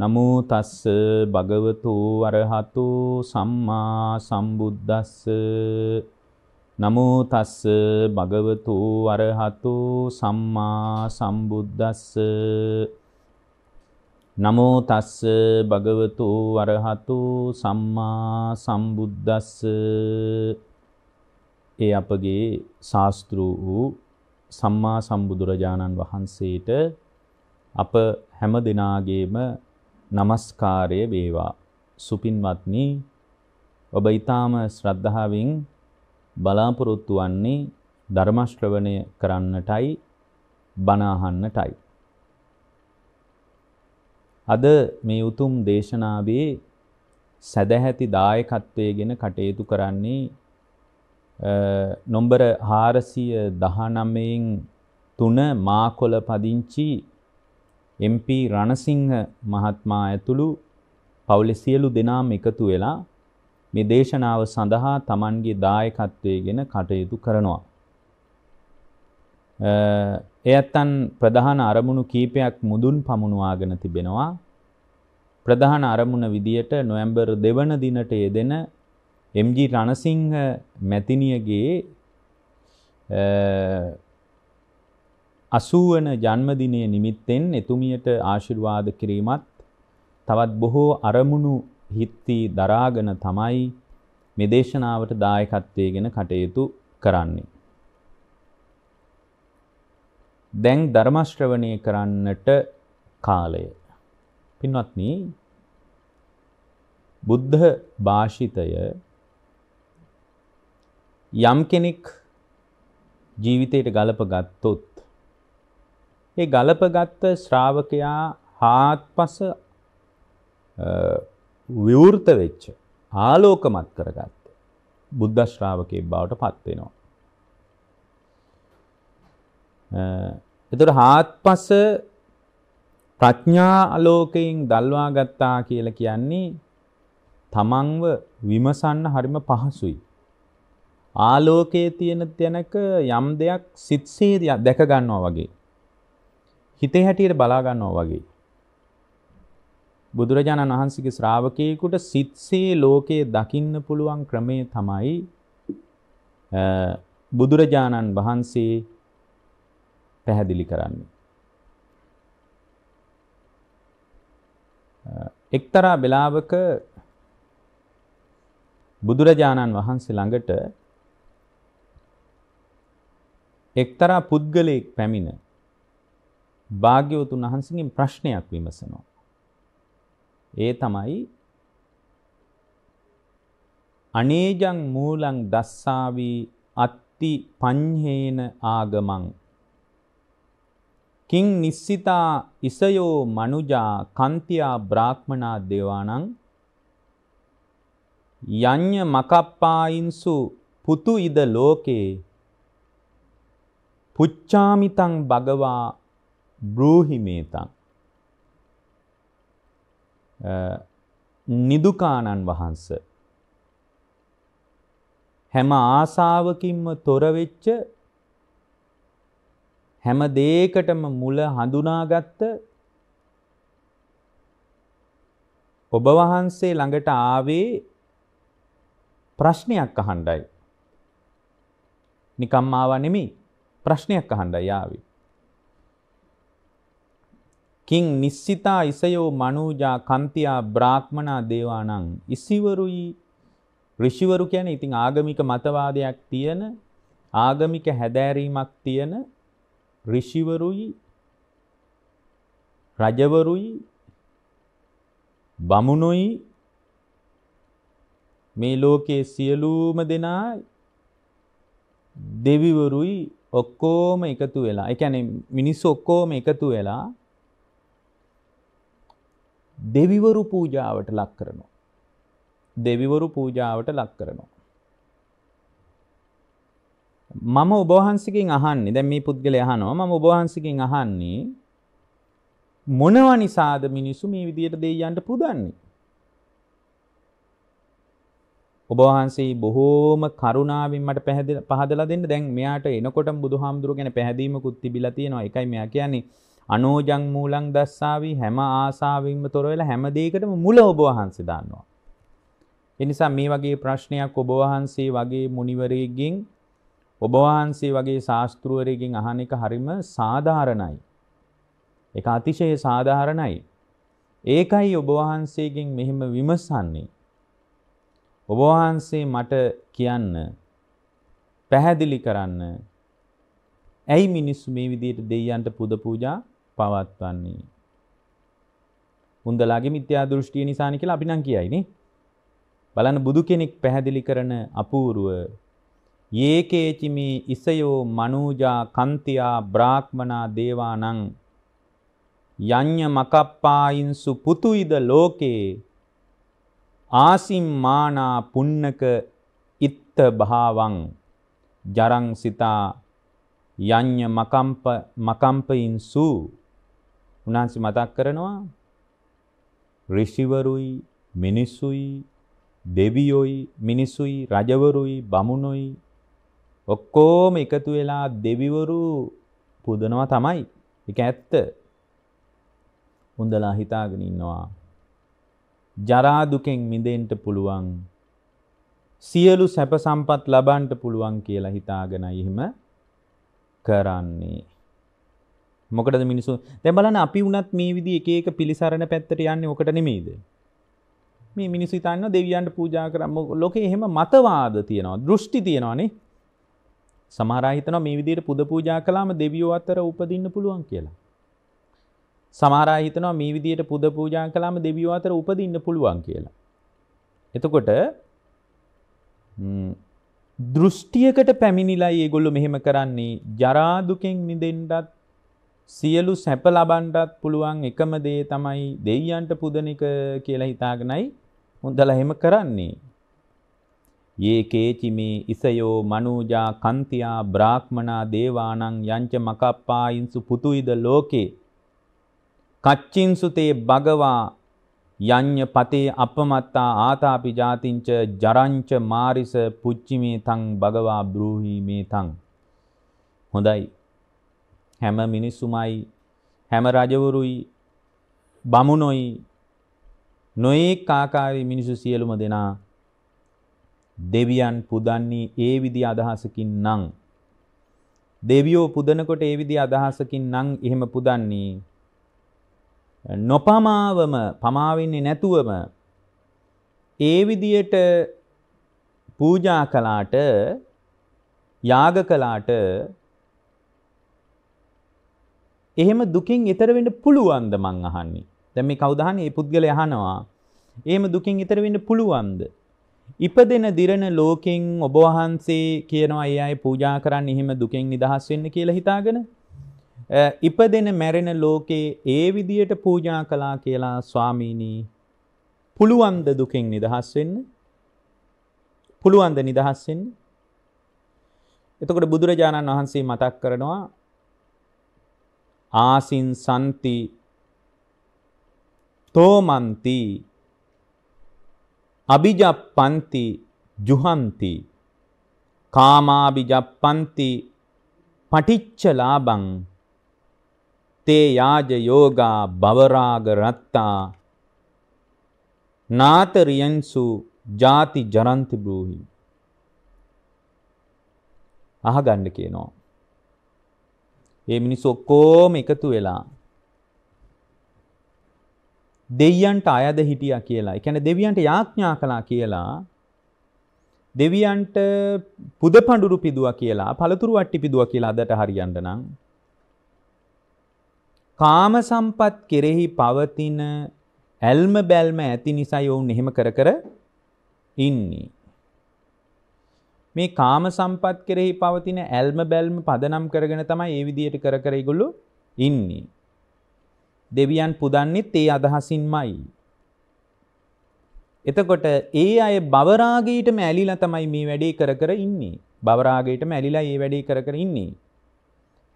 නමෝ තස්ස භගවතු අරහතු සම්මා සම්බුද්දස්ස නමෝ තස්ස භගවතු අරහතු සම්මා සම්බුද්දස්ස නමෝ තස්ස භගවතු අරහතු සම්මා සම්බුද්දස්ස ඒ අපගේ ශාස්ත්‍රු වූ සම්මා සම්බුදුරජාණන් වහන්සේට අප හැම දිනාගේම নমස්කාරය වේවා. සුපින්වත්නි ඔබ ඊටාම ශ්‍රද්ධාවෙන් බලාපොරොත්තු වන්නේ ධර්ම ශ්‍රවණය කරන්නටයි බණ අහන්නටයි. අද මේ උතුම් දේශනාවේ සදැහැති දායකත්වයේ ගෙන කටයුතු කරන්නේ නොම්බර 419 න් 3 මාකොළ පදිංචි MP රණසිංහ මහත්මයා ඇතුළු පවුලේ සියලු දෙනාම එකතු වෙලා මේ දේශනාව සඳහා Tamanගේ දායකත්වයේගෙන කටයුතු කරනවා. එයත්තන් ප්‍රධාන අරමුණු කීපයක් මුදුන් පමුණවාගෙන තිබෙනවා. ප්‍රධාන අරමුණ විදියට නොවැම්බර් දෙවන දිනට යෙදෙන MG රණසිංහ මැතිනියගේ 80වන ජන්මදිනය නිමිත්තෙන් එතුමියට ආශිර්වාද කිරීමත් තවත් බොහෝ අරමුණු හිත්ති දරාගෙන තමයි මේ දේශනාවට දායකත්වයේගෙන කටයුතු කරන්නේ. දැන් ධර්ම ශ්‍රවණය කරන්නට කාලය. පින්වත්නි බුද්ධ භාෂිතය යම් කෙනෙක් ජීවිතයට ගලප ගත්තොත් ඒ ගලපගත්ත ශ්‍රාවකයා හාත්පස විවෘත වෙච්ච ආලෝකමත් කරගත්ත බුද්ධ ශ්‍රාවකයෙක් බවට පත් වෙනවා. එතකොට හාත්පස ප්‍රඥා අලෝකයෙන් දල්වා ගත්තා කියලා කියන්නේ තමන්ව විමසන්න හරිම පහසුයි. ආලෝකයේ තියෙන තැනක යම් දෙයක් සිත්සේ දැක ගන්නවා වගේ. හිතේ හැටියට බලා ගන්නවා වගේ. බුදුරජාණන් වහන්සේගේ ශ්‍රාවකයෙකුට සිත්සේ ලෝකයේ දකින්න පුළුවන් ක්‍රමය තමයි බුදුරජාණන් වහන්සේ පැහැදිලි කරන්නේ. එක්තරා වෙලාවක බුදුරජාණන් වහන්සේ ළඟට එක්තරා පුද්ගලයෙක් පැමිණ භාග්‍යවතුන් වහන්සේගෙන් ප්‍රශ්නයක් විමසනවා. ඒ තමයි අනේජං මූලං දස්සාවි අත්ති පඤ්හේන ආගමං කිං නිස්සිතා ඉසයෝ මනුජා කන්තියා බ්‍රාහ්මනා දේවානං යඤ්ඤ මකප්පායින්සු පුතු ඉද ලෝකේ පුච්චාමිතං භගවා බ්‍රූහිමේතං නිදුකාණන් වහන්ස හැම ආසාවකින්ම තොර වෙච්ච හැම දෙයකටම මුල හඳුනාගත්ත ඔබ වහන්සේ ළඟට ආවේ ප්‍රශ්නයක් අහණ්ඩයි. නිකම්ම ආවා නෙමෙයි ප්‍රශ්නයක් අහණ්ඩයි ආවේ. කිං නිස්සිතා ඉසයෝ මනූජා කන්තියා බ්‍රාහ්මනා දේවානං ඉසිවරුයි ඍෂිවරු කියන්නේ ඉතින් ආගමික මතවාදයක් තියෙන ආගමික හැදෑරීමක් තියෙන ඍෂිවරුයි රජවරුයි බමුණුයි මේ ලෝකයේ සියලුම දෙනා දෙවිවරුයි ඔක්කොම එකතු වෙලා. ඒ කියන්නේ මිනිස්සු ඔක්කොම එකතු වෙලා දෙවිවරු පූජාවට ලක් කරනවා. දෙවිවරු පූජාවට ලක් කරනවා. මම ඔබහන්සකින් අහන්නේ දැ මේ පුද්ගල යහනෝ ම ඔබහන්සකින් අහන්නේ මොනව නිසාද මිනිසු මේ විදියට දෙයන්ට පුදන්නේ. ඔබහන්සේ බොහෝම කරුණාවෙන් මට පැහද පහදල දෙන්න දැන් මෙයාට එනකොට බුදු හාමුදුරුව ගැන පැහැදීමකුත් තිබිලතියෙනවා එකයි මෙයා කියන්නේ අනෝජං මූලං දස්සාවි හැම ආසාවින්ම තොර වෙලා හැම දෙයකටම මුල ඔබ වහන්සේ දානවා. ඒ නිසා මේ වගේ ප්‍රශ්නයක් ඔබ වහන්සේ වගේ මුනිවරයෙක්ගෙන් ඔබ වහන්සේ වගේ ශාස්ත්‍රවරයෙක්ගෙන් අහන එක හරිම සාධාරණයි. ඒක අතිශය සාධාරණයි. ඒකයි ඔබ වහන්සේගෙන් මෙහෙම විමසන්නේ. ඔබ වහන්සේ මට කියන්න පැහැදිලි කරන්න ඇයි මිනිස්සු මේ විදිහට දෙයයන්ට පුද පූජා පවත්වන්නේ. උන්දලාගේ මිත්‍යා දෘෂ්ටිය නිසානි කියලා අපි නම් කියයිනේ. බලන්න බුදු කෙනෙක් පැහැදිලි කරන අපූර්ව ඒකේචි මේ ඉසයෝ මනූජා කන්තියා බ්‍රාහ්මනා දේවානං යඤ්ඤ මකප්පායින්සු පුතුයිද ලෝකේ ආසිම්මානා පුන්නක ඉත්ත භාවං ජරං සිතා යඤ්ඤ මකම්ප මකම්පයින්සු උන්වහන්සේ මතක් කරනවා ඍෂිවරුයි මිනිසුයි දෙවියොයි මිනිසුයි රජවරුයි බමුණොයි ඔක්කොම එකතු වෙලා දෙවිවරු පුදනවා තමයි. ඒක ඇත්ත. හොඳලා හිතාගෙන ඉන්නවා. ජරා දුකෙන් මිදෙන්න පුළුවන්. සියලු සැප සම්පත් ලබන්න පුළුවන් කියලා හිතාගෙනයි එහෙම කරන්නේ. මොකටද මිනිසු දැබලන අපි වනත් මේ විදි එකක පිළිසරණ පැත්තට යන්න ඕකට නෙමේද මේ මිනිස්සු තන්න දෙවියන්ට පූජා කරම ලොක එහෙම මතවාද තියෙනවා දෘෂ්ටි තියෙනවානේ සමාරහිතන මේ විදියට පුද පූජා කලාම දෙවියෝ අත්තර උපදින්න පුළුවන් කියලා සමාරහිතනවා මේ විදියට පුද පූජා කලාම දෙවියෝ අතර උපදින්න පුළුවන් කියලා එතකොට දෘෂ්ටියකට පැමිණිලා ඒගොල්ලු මෙහෙම කරන්නේ ජරාදුකෙන් මිදෙන්ඩත් සියලු සැප ලබන්ටත් පුළුවන් එකම දේ තමයි දෙයියන්ට පුදනික කියලා හිතාගෙනයි හොඳල එහෙම කරන්නේ. ඒ කේචිමේ ඉසයෝ මනූජා කන්තියා බ්‍රාහ්මණා දේවානං යංච මකප්පායින්සු පුතුයිද ලෝකේ. කච්චින්සු තේ භගවා යඤ්ඤ පතේ අපමත්තා ආතාපි ජාතිංච ජරංච මාරිස පුච්චිමේ තං භගවා බ්‍රූහි මේ තං. හොඳයි හැම මිනිස්සුමයි හැම රජවරුයි බමුණොයි නොඒක් ආකාරي මිනිසු සියලුම දෙනා දෙවියන් පුදන්නේ ඒ විදි අදහසකින් නං. දෙවියෝ පුදනකොට ඒ විදි අදහසකින් නං එහෙම පුදන්නේ. නොපමාවම පමාවෙන්නේ නැතුවම ඒ විදියට පූජා කලාට යාග කලාට එහෙම දුකින් එතර වෙන්න පුළුවන්ද මං අහන්නේ. දැන් මේ කවුදහන මේ පුද්ගලයා අහනවා. එහෙම දුකින් එතර වෙන්න පුළුවන්ද? ඉපදෙන දිරන ලෝකෙන් ඔබ වහන්සේ කියනවා ඒ අය පූජා කරන්න එහෙම දුකෙන් නිදහස් වෙන්න කියලා හිතාගෙන ඉපදෙන මැරෙන ලෝකේ ඒ විදියට පූජා කළා කියලා ස්වාමීනි පුළුවන්ද දුකෙන් නිදහස් වෙන්න? පුළුවන්ද නිදහස් වෙන්න? එතකොට බුදුරජාණන් වහන්සේ මතක් කරනවා ආසින් සන්ති තෝමන්ති අභිජප්පන්ති ජුහන්ති කාමාභිජප්පන්ති පටිච්චලාබං තේ යාජ යෝගා බවරාග රත්තා නාතරියන්සු ජාති ජරන්ති බ්‍රූහි අහගන්න කියනවා ඒ මිනිස්සු ඔක්කොම එකතු වෙලා දෙවියන්ට අයද හිටියා කියලා. ඒ කියන්නේ දෙවියන්ට යාඥා කළා කියලා. දෙවියන්ට පුද පඳුරු පිදුවා කියලා, පළතුරු වට්ටි පිදුවා කියලා අදට හරියන්න නම් කාම සම්පත් කෙරෙහි පවතින ඇල්ම බැල්ම ඇති නිසා යෝන් එහෙම කර කර ඉන්නේ. මේ කාම සම්පත් කෙරෙහි පවතින ඇල්ම බැල්ම පදනම් කරගෙන තමයි ඒ විදියට කර කර ඒගොල්ලෝ ඉන්නේ. දෙවියන් පුදන්නෙත් ඒ අදහසින්මයි. එතකොට ඒ අය බවරාගයටම ඇලිලා තමයි මේ වැඩේ කර කර ඉන්නේ. බවරාගයටම ඇලිලා මේ වැඩේ කර කර ඉන්නේ.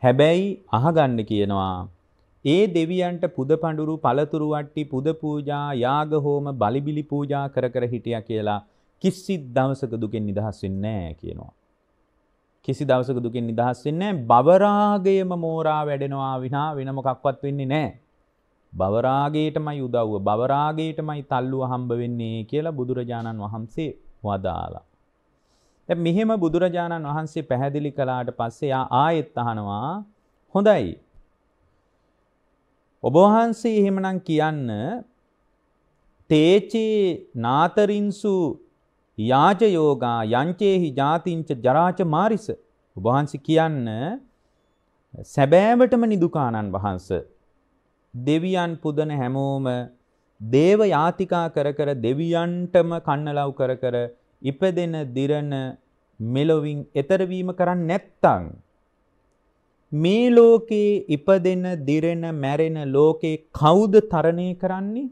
හැබැයි අහගන්න කියනවා ඒ දෙවියන්ට පුද පඳුරු පළතුරු වට්ටි පුද පූජා යාග හෝම බලි බිලි පූජා කර කර හිටියා කියලා කිසි දවසක දුකෙන් නිදහස් වෙන්නේ නැහැ කියනවා. කිසි දවසක දුකෙන් නිදහස් වෙන්නේ නැහැ. බවරාගයම මෝරා වැඩෙනවා විනා වෙන මොකක්වත් වෙන්නේ නැහැ. බවරාගයටමයි උදව්ව බවරාගයටමයි තල්ලුව හම්බ වෙන්නේ කියලා බුදුරජාණන් වහන්සේ වදාලා. දැන් මෙහෙම බුදුරජාණන් වහන්සේ පැහැදිලි කළාට පස්සේ ආ ආයෙත් අහනවා හොඳයි. ඔබ වහන්සේ එහෙමනම් කියන්න තේචේ නාතරින්සු යාජ යෝගා යංචේහි ජාතිංච ජරාච මාරිස ඔබ වහන්සේ කියන්න සැබෑවටම නිදුකාණන් වහන්ස දෙවියන් පුදන හැමෝම දේව යාතිකා කර කර දෙවියන්ටම කන්නලව් කර කර ඉපදෙන දිරණ මෙලොවින් එතරවීම කරන්න නැත්තං මේ ලෝකේ ඉපදෙන දිරෙන මැරෙන ලෝකේ කවුද තරණය කරන්නේ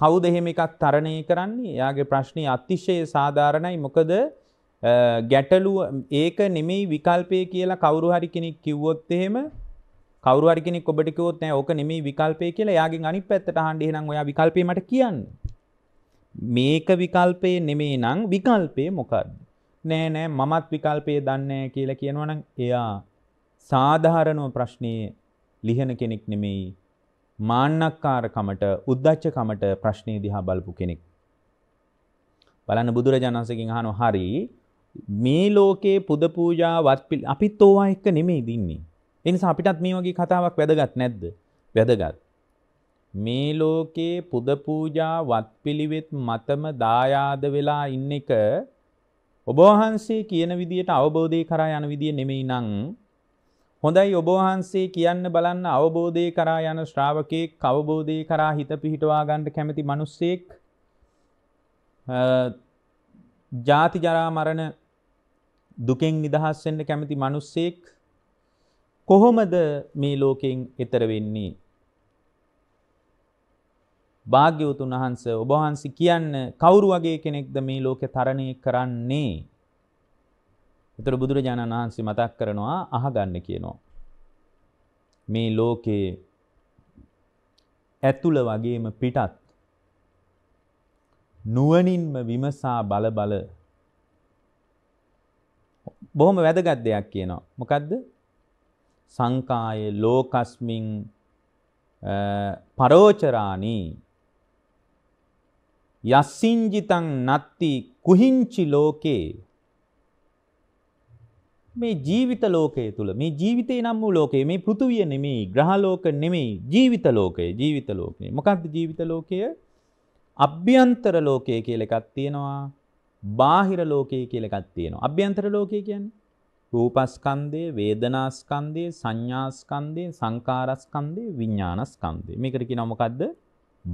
කවුද එහෙම එකක් තරණය කරන්නේ? එයාගේ ප්‍රශ්නේ අතිශය සාධාරණයි. මොකද ගැටලුව ඒක නෙමෙයි විකල්පය කියලා කවුරු හරි කෙනෙක් කිව්වොත් එහෙම කවුරු හරි කෙනෙක් ඔබට කිව්වොත් නෑ ඕක නෙමෙයි විකල්පය කියලා එයාගෙන් අනිත් පැත්තට අහන්න එහෙනම් ඔයා විකල්පේ මට කියන්න. මේක විකල්පේ නෙමෙයි නම් විකල්පේ මොකද්ද? නෑ නෑ මමත් විකල්පේ දන්නේ කියලා කියනවනම් එයා සාධාරණව ප්‍රශ්නේ ලිහන කෙනෙක් නෙමෙයි මාන්නක්කාරකමට උද්දච්චකමට ප්‍රශ්නය දිහා බලපු කෙනෙක්. බලන්න බුදුරජාණන්සකින් හනු හරි මේ ලෝකයේ පුද පූජා වත්පිල් අපිත් ඕවා එක්ක නෙමේ දින්නේ. එනිසා අපිටත් මේ වගේ කතාවක් වැදගත් නැද්ද වැදගත්. මේ ලෝකයේ පුද පූජා වත්පිළිවෙත් මතම දායාද වෙලා ඉන්න එක ඔබ වහන්සේ කියන විදියට අවබෝධය කරා යන විදිය නෙමෙයි නම් හොඳයි ඔබ වහන්සේ කියන්න බලන්න අවබෝධය කරා යන ශ්‍රාවකේ කවබෝධය කරා හිත පිහිටවා ගන්න කැමති මිනිස්සෙක් ජාති ජරා මරණ දුකෙන් නිදහස් වෙන්න කැමති මිනිස්සෙක් කොහොමද මේ ලෝකෙන් එතර වෙන්නේ භාග්‍යවතුන් වහන්සේ ඔබ වහන්සේ කියන්න කවුරු වගේ කෙනෙක්ද මේ ලෝකේ තරණය කරන්නේ එතකොට බුදුරජාණන් වහන්සේ මතක් කරනවා අහගන්න කියනවා. මේ ලෝකයේ ඇතුළ වගේම පිටත් නුවණින්ම විමසා බල බල බොහොම වැදගත් දෙයක් කියනවා. මොකද්ද? සංකාය ලෝකස්මින් පරෝචරානි යස්සින්ජිතං නත්ති කුහිංචි ලෝකේ මේ ජීවිත ලෝකය තුළ මේ ජීවිතය නම් වූ ලෝකයේ මේ පෘතුවිය නෙමෙයි ග්‍රහලෝක නෙමෙයි ජීවිත ලෝකය ජීවිත ලෝකය මොකක්ද ජීවිත ලෝකය අභ්‍යන්තර ලෝකය කියල එකත් තියෙනවා බාහිර ලෝකය කියල එකත් තියෙනවා අභ්‍යන්තර ලෝකය කියන්නේ රූපස්කන්දය වේදනාස්කන්දය සංඥාස්කන්දය සංකාරස්කන්දය විඤ්ඥානස්කන්දය මේකරකි නොමකක්ද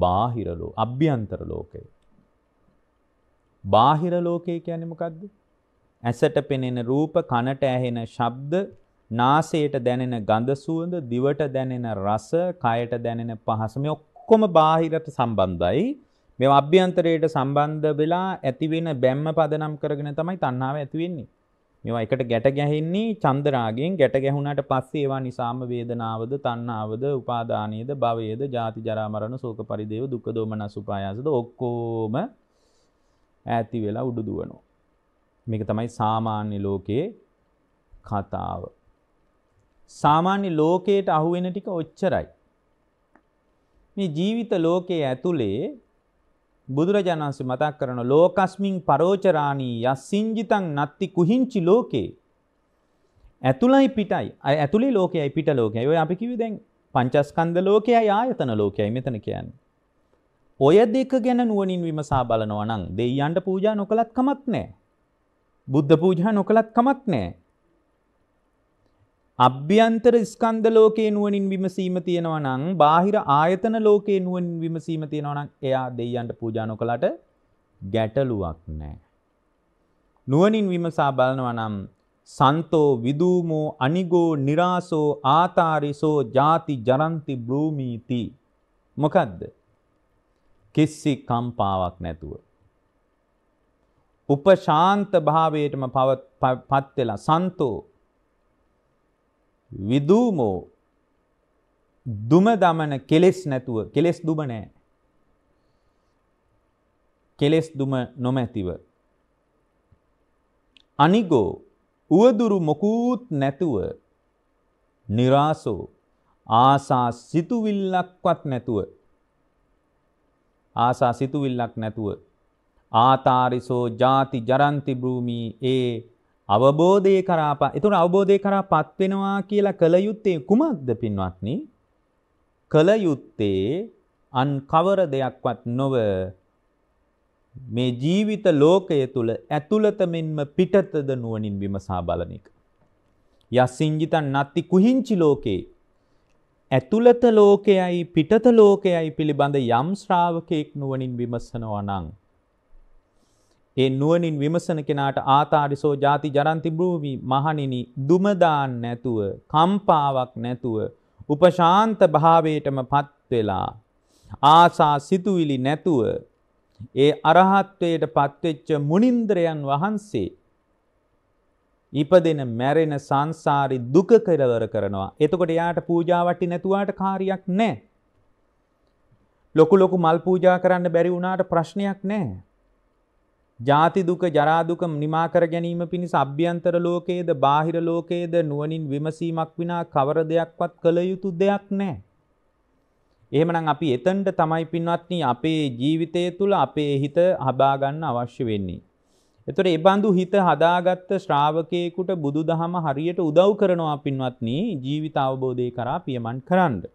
බාහිරලෝ අභ්‍යන්තර ලෝකය. බාහිර ලෝකය කියැනමකක්ද ඇසට පෙනෙන රූප, කනට ඇහෙන ශබ්ද, නාසයට දැනෙන ගඳ සුවඳ, දිවට දැනෙන රස, කයට දැනෙන පහස මේ ඔක්කොම බාහිරට සම්බන්ධයි. මේවා අභ්‍යන්තරයට සම්බන්ධ වෙලා ඇති වෙන බැම්ම පදනම් කරගෙන තමයි තණ්හාව ඇති වෙන්නේ. මේවා එකට ගැට ගැහෙන්නේ චන්දරාගයෙන් ගැට ගැහුණාට පස්සේ ඒවා නිසාම වේදනාවද, තණ්හාවද, උපාදානීයද, භවයේද, ජාති ජරා මරණ, ශෝක පරිදේව, දුක්ඛ දෝමනස් උපායාසද ඔක්කොම ඈති වෙලා උඩු දුවනවා. මේක තමයි සාමාන්‍ය ලෝකයේ කතාව. සාමාන්‍ය ලෝකයට අහුවෙන ටික ඔච්චරයි. මේ ජීවිත ලෝකයේ ඇතුලේ බුදුරජාණන් වහන්සේ මතක් කරන ලෝකස්මින් පරෝචරාණී යස්සින්ජිතං නත්ති කුහිංචි ලෝකේ ඇතුළයි පිටයි ඇතුළේ ලෝකයයි පිට ලෝකයයි ඔය අපි කිව්වේ දැන් පංචස්කන්ධ ලෝකයයි ආයතන ලෝකයයි මෙතන කියන්නේ ඔය දෙක ගැන නුවණින් විමසා බලනවා නම් දෙයියන්ට පූජා නොකලත් කමක් නැහැ බුද්ධ පූජා නොකළත් කමක් නෑ. අභ්‍යන්තර ස්කන්ධ ලෝකේ නුවණින් විමසීම තියෙනවා නම් බාහිර ආයතන ලෝකේ නුවණින් විමසීම තියෙනවා නම් එයා දෙයයන්ට පූජා නොකලට ගැටලුවක් නැහැ. නුවණින් විමසා බලනවා නම් සන්තෝ විදූමෝ අනිගෝ निराසෝ ආතාරිසෝ ಜಾති ජරන්ති බ්‍රූමීති මොකද්ද? කිසි කම්පාවක් නැතුව උපශාන්ත භාවයටම පත් වෙලා සන්තෝ විදූමෝ දුම දමන කෙලෙස් නැතුව කෙලෙස් දුම නෑ කෙලෙස් දුම නොමැතිව අනිගෝ උවදුරු මොකුත් නැතුව નિરાසෝ ආසා සිතුවිල්ලක්වත් නැතුව ආසා සිතුවිල්ලක් නැතුව ආතාරිසෝ ජාති ජරන්ති භූමී ඒ අවබෝධය කරාප එතුන අවබෝධය කරා පත්වෙනවා කියලා කළයුත්තේ කුමක්ද පින්වත්නි කළයුත්තේ අන් කවර දෙයක්වත් නොව මේ ජීවිත ලෝකය තුළ ඇතුළත මෙන්ම පිටතද නුවනින් විමසා බලන එක. යස්සිංජිතන් නත්ති කුහිංචි ලෝකේ. ඇතුළත ලෝකයයි පිටත ලෝකයයි පිළිබඳ යම් ශ්‍රාවකයෙක් නුවනින් විමසනවා නං. ඒ නුවණින් විමසන කෙනාට ආතාරිසෝ ಜಾති ජරන්ති භූමි මහණෙනි දුම නැතුව කම්පාවක් නැතුව උපශාන්ත භාවයටමපත් වෙලා ආසා සිතුවිලි නැතුව ඒ අරහත්වයටපත් වෙච්ච මුනින්ද්‍රයන් වහන්සේ ඉපදෙන මැරෙන සංසාරි දුක කෙලවර කරනවා. එතකොට යාට පූජාවටි නැතුවාට කාර්යයක් නැහැ. ලොකු ලොකු මල් පූජා කරන්න බැරි වුණාට ප්‍රශ්නයක් නැහැ. ජාති දුක ජරා දුක නිමා කර ගැනීම පිණිස අභ්‍යන්තර ලෝකයේද බාහිර ලෝකයේද නුවණින් විමසීමක් විනා කවර දෙයක්වත් කළ යුතු දෙයක් නැහැ. එහෙමනම් අපි එතනට තමයි පින්වත්නි අපේ ජීවිතය තුළ අපේ හිත හබා ගන්න අවශ්‍ය වෙන්නේ. එතකොට ඒ බඳු හිත හදාගත්ත ශ්‍රාවකයෙකුට බුදුදහම හරියට උදව් කරනවා පින්වත්නි ජීවිත අවබෝධය කරා පියමන් කරන්නේ.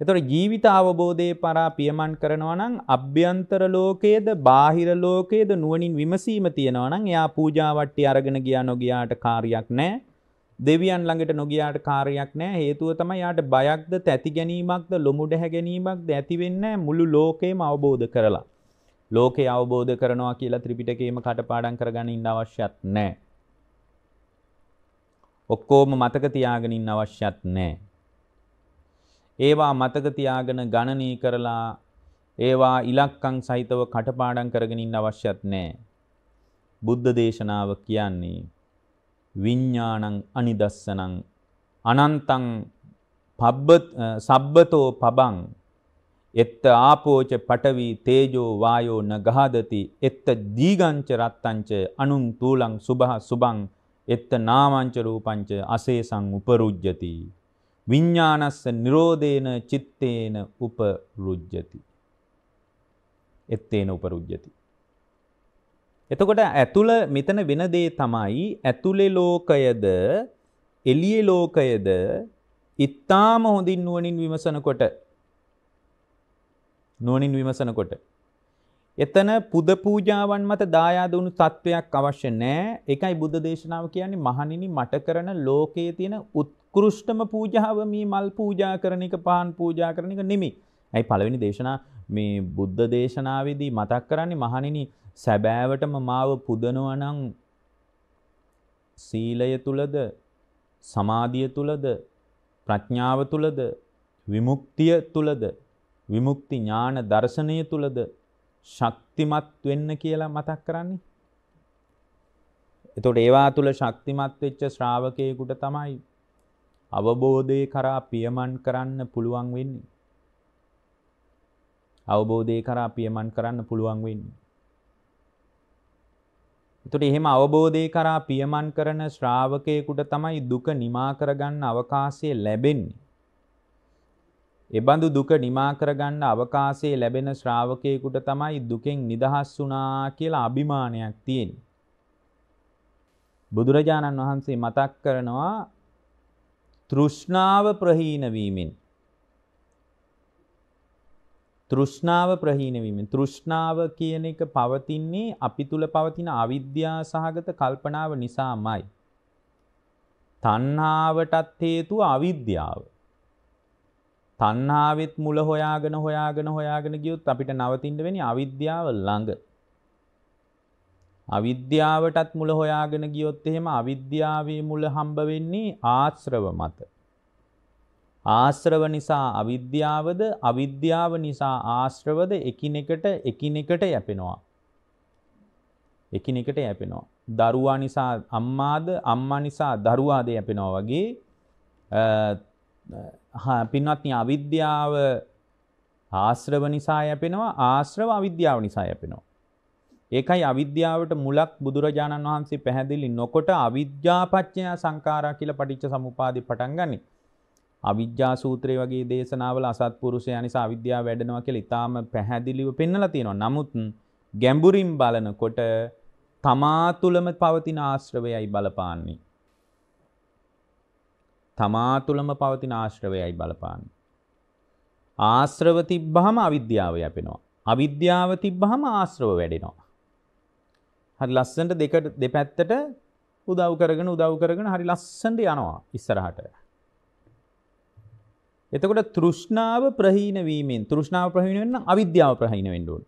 එතොට ජීවිත අවබෝධය පරා පියමන් කරනවනං අභ්‍යන්තර ලෝකයේද බාහිර ලෝකයේද නුවනින් විමසීම තියෙනවනං එයා පූජාවට්ටි අරගෙන ගියා නොගියාට කාරයක් නෑ දෙවියන් ළඟට නොගියාට කාරයක් නෑ හේතුව තම යාට බයක්ද තැති ගැනීමක්ද ලොමුඩ හැගැනීමක්ද ඇතිවෙන්න මුළු ලෝකයේම අවබෝධ කරලා. ලෝකේ අවබෝධ කරනවා කියලා ත්‍රිපිටකේම කටපාඩන් කරගන්න ඉන්න අවශ්‍යත් නෑ. ඔක්කෝම මතක තියාගෙනින් අවශ්‍යත් නෑ. ඒවා මතක තියාගෙන ගණනී කරලා ඒවා ඉලක්කම් සහිතව කටපාඩම් කරගෙන ඉන්න අවශ්‍යත් නැහැ. බුද්ධ දේශනාව කියන්නේ විඥාණං අනිදස්සනං අනන්තං පබ්බත් සබ්බතෝ පබං එත්ත ආපෝච පටවි තේජෝ වායෝ නගහදති එත්ත දීගංච රත්තංච අනුන් තූලං සුභහ සුභං එත්ත නාමංච රූපංච අසේසං උපරුජ්ජති විඤ්ඤානස්ස නිරෝධේන චිත්තේන උපරුජ්ජති. එත්තේන උපරුජ්ජති. එතකොට ඇතුළ මෙතන වෙන දේ තමයි ඇතුලේ ලෝකයද එළියේ ලෝකයද ඊටාම හොඳින් නුවණින් විමසනකොට නුවණින් විමසනකොට එතන පුද පූජාවන් මත දායාද වුණු තත්වයක් අවශ්‍ය නැහැ. ඒකයි බුද්ධ දේශනාව කියන්නේ මහණෙනි මට කරන ලෝකයේ තියෙන උත් කෘෂ්ටම පූජාව මේ මල් පූජා කරනික පාන් පූජා කරනික නෙමි. ඇයි පළවෙනි දේශනා මේ බුද්ධ දේශනාවේදී මතක් කරන්නේ මහණෙනි සැබෑවටම මාව පුදනවා නම් සීලය තුලද සමාධිය තුලද ප්‍රඥාව තුලද විමුක්තිය තුලද විමුක්ති ඥාන දර්ශනය තුලද ශක්තිමත් වෙන්න කියලා මතක් කරන්නේ. එතකොට ඒවා තුල ශක්තිමත් වෙච්ච ශ්‍රාවකයෙකුට තමයි අවබෝධය කරා පියමන් කරන්න පුළුවන් වෙන්නේ. අවබෝධය කරා පියමන් කරන්න පුළුවන් වෙන්නේ. එතකොට එහෙම අවබෝධය කරා පියමන් කරන ශ්‍රාවකයෙකුට තමයි දුක නිමා කරගන්න අවකාශය ලැබෙන්නේ. එබඳු දුක නිමා කරගන්න අවකාශය ලැබෙන ශ්‍රාවකයෙකුට තමයි දුකෙන් නිදහස් වුණා කියලා අභිමානයක් තියෙන්නේ. බුදුරජාණන් වහන්සේ මතක් කරනවා තෘෂ්ණාව ප්‍රහීන වීමෙන් තෘෂ්ණාව ප්‍රහීන වීමෙන් තෘෂ්ණාව කියන එක පවතින්නේ අපි තුල පවතින අවිද්‍යා සහගත කල්පනාව නිසාමයි. තණ්හාවටත් හේතුව අවිද්‍යාව. තණ්හාවෙත් මුල හොයාගෙන හොයාගෙන හොයාගෙන ගියොත් අපිට නවතින්න වෙන්නේ අවිද්‍යාව ළඟ. අවිද්‍යාවටත් මුල හොයාගෙන ගියොත් එහෙම අවිද්‍යාවේ මුල හම්බ වෙන්නේ ආශ්‍රව මත. ආශ්‍රව නිසා අවිද්‍යාවද අවිද්‍යාව නිසා ආශ්‍රවද එකිනෙකට එකිනෙකට යැපෙනවා. එකිනෙකට යැපෙනවා. දරුවා නිසා අම්මාද අම්මා නිසා දරුවාද යැපෙනවා වගේ පින්වත්නි අවිද්‍යාව ආශ්‍රව නිසා යැපෙනවා ආශ්‍රව අවිද්‍යාව නිසා යැපෙනවා. ඒකයි අවිද්‍යාවට මුලක් බුදුරජාණන් වහන්සේ පැහැදිලි නොකොට අවිද්‍යාපච්චය සංඛාරා කියලා පටිච්ච සමුපාදේ පටන් ගන්නෙ. අවිද්‍යා සූත්‍රය වගේ දේශනාවල අසත්පුරුෂයා නිසා අවිද්‍යාව වැඩෙනවා කියලා ඊටාම පැහැදිලිව පෙන්නලා තියෙනවා. නමුත් ගැඹුරින් බලනකොට තමා තුළම පවතින ආශ්‍රවයයි බලපාන්නේ. තමා තුළම පවතින ආශ්‍රවයයි බලපාන්නේ. ආශ්‍රව තිබ්බහම අවිද්‍යාව යැපෙනවා. අවිද්‍යාව තිබ්බහම ආශ්‍රව වැඩෙනවා. හරි ලස්සන්ට දෙකට දෙපැත්තට උදව් කරගෙන උදව් කරගෙන හරි ලස්සන්ට යනවා ඉස්සරහට. එතකොට තෘෂ්ණාව ප්‍රහීන වීමෙන් තෘෂ්ණාව ප්‍රහීන වෙන්න අවිද්‍යාව ප්‍රහීන වෙන්න ඕන.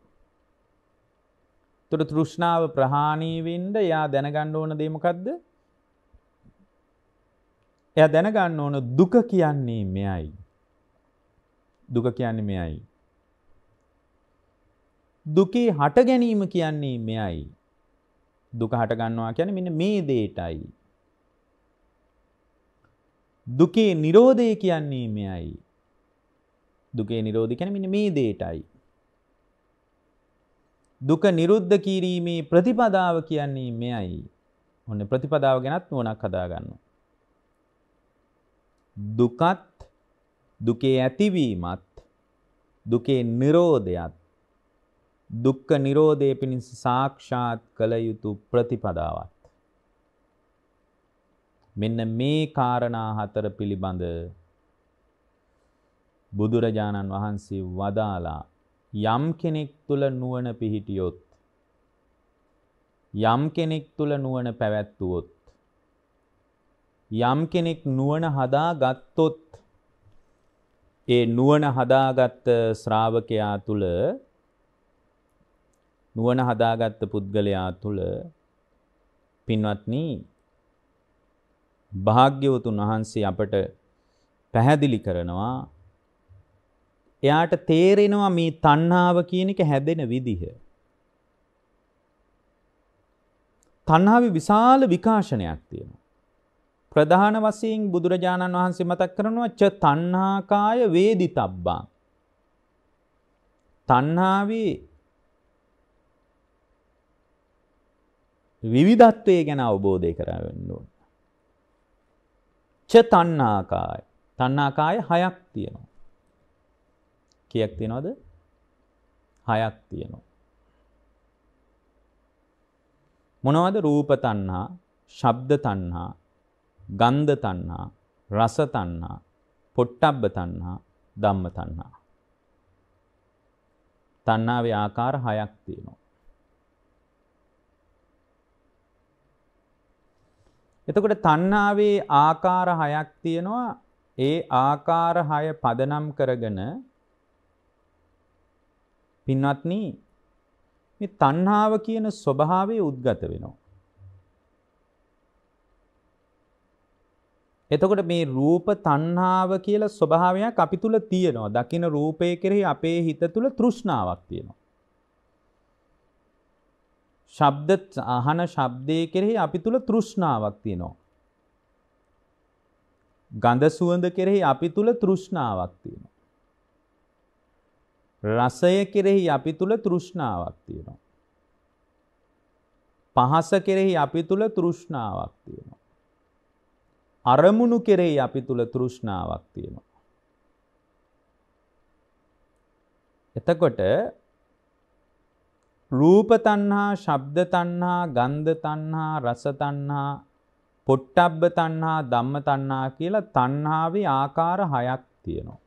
එතකොට තෘෂ්ණාව ප්‍රහාණය වෙන්න එයා දැනගන්න ඕන දේ මොකද්ද? එයා දැනගන්න ඕන දුක කියන්නේ මෙයයි. දුක කියන්නේ මෙයයි. දුකේ හට ගැනීම කියන්නේ මෙයයි. දුක හට ගන්නවා කියන්නේ මෙන්න මේ දෙයටයි. දුකේ Nirodhe කියන්නේ මෙයයි. දුකේ Nirodhe කියන්නේ මෙන්න මේ දෙයටයි. දුක නිරුද්ධ කිරීමේ ප්‍රතිපදාව කියන්නේ මෙයයි. ඔන්න ප්‍රතිපදාව ගැනත් නුවණක් හදා ගන්නවා. දුකත් දුකේ ඇතිවීමත් දුකේ නිරෝධයත් දුක්ඛ නිරෝධය පිණිස සාක්ෂාත් කළ යුතු ප්‍රතිපදාවත්. මෙන්න මේ කාරණා හතර පිළිබඳ බුදුරජාණන් වහන්සේ වදාලා යම් කෙනෙක් තුළ නුවණ පිහිටියොත් යම් කෙනෙක් තුළ නුවණ පැවැත්වුවොත් යම් කෙනෙක් නුවණ හදා ගත්තොත් ඒ නුවණ හදාගත් ශ්‍රාවකයා තුළ නුවණ හදාගත්ත පුද්ගලයා තුළ පින්වත්නි භාග්‍යවතුන් වහන්සේ අපට පැහැදිලි කරනවා එයාට තේරෙනවා මේ තණ්හාව කියන එක හැදෙන විදිහ. තණ්හාවේ විශාල විකාශනයක් තියෙනවා. ප්‍රධාන වශයෙන් බුදුරජාණන් වහන්සේ මතක් කරනවා ච තණ්හාකාය වේදිතබ්බා. තණ්හාවේ විවිධත්වය ගැන අවබෝධය කරවෙන්න ඕන. ච තන්නාකාය තන්නාකාය හයක් තියෙනවා. කියක් තියෙනවද හයක් තියෙනවා. මොනවද රූප තන්හා ශබ්ද තන්හා ගන්ධ තන්හා රස තන්හා පොට්ටබ්බ තන්හා ධම්ම තන්හා. තන්නාවේ ආකාර හයක් තියෙනවා. එතකොට තණ්හාවේ ආකාර හයක් තියෙනවා. ඒ ආකාර හය පදනම් කරගෙන පින්වත්නි මේ තණ්හාව කියන ස්වභාවය උද්ගත වෙනවා. එතකොට මේ රූප තණ්හාව කියලා ස්වභාවයක් අපි තුල තියෙනවා. දකින රූපය කෙරෙහි අපේ හිත තුල තෘෂ්ණාවක් තියෙනවා. ශබ්ද අහන ශබ්දය කෙරෙහි අපි තුළ තෘෂ්ණාවක් තියෙනවා. ගඳ සුවඳ කෙරෙහි අපි තුළ තෘෂ්ණාවක් තියෙනවා. රසය කෙරෙහි අපි තුළ තෘෂ්ණාවක් තියෙනවා. පහස කෙරෙහි අපි තුළ තෘෂ්ණාවක් තියෙනවා. අරමුණු කෙරෙහි අපි තුළ තෘෂ්ණාවක් තියෙනවා. එතකොට රූප තණ්හා, ශබ්ද තණ්හා, ගන්ධ තණ්හා, රස තණ්හා, පොට්ටබ්බ තණ්හා, ධම්ම තණ්හා කියලා තණ්හාවේ ආකාර හයක් තියෙනවා.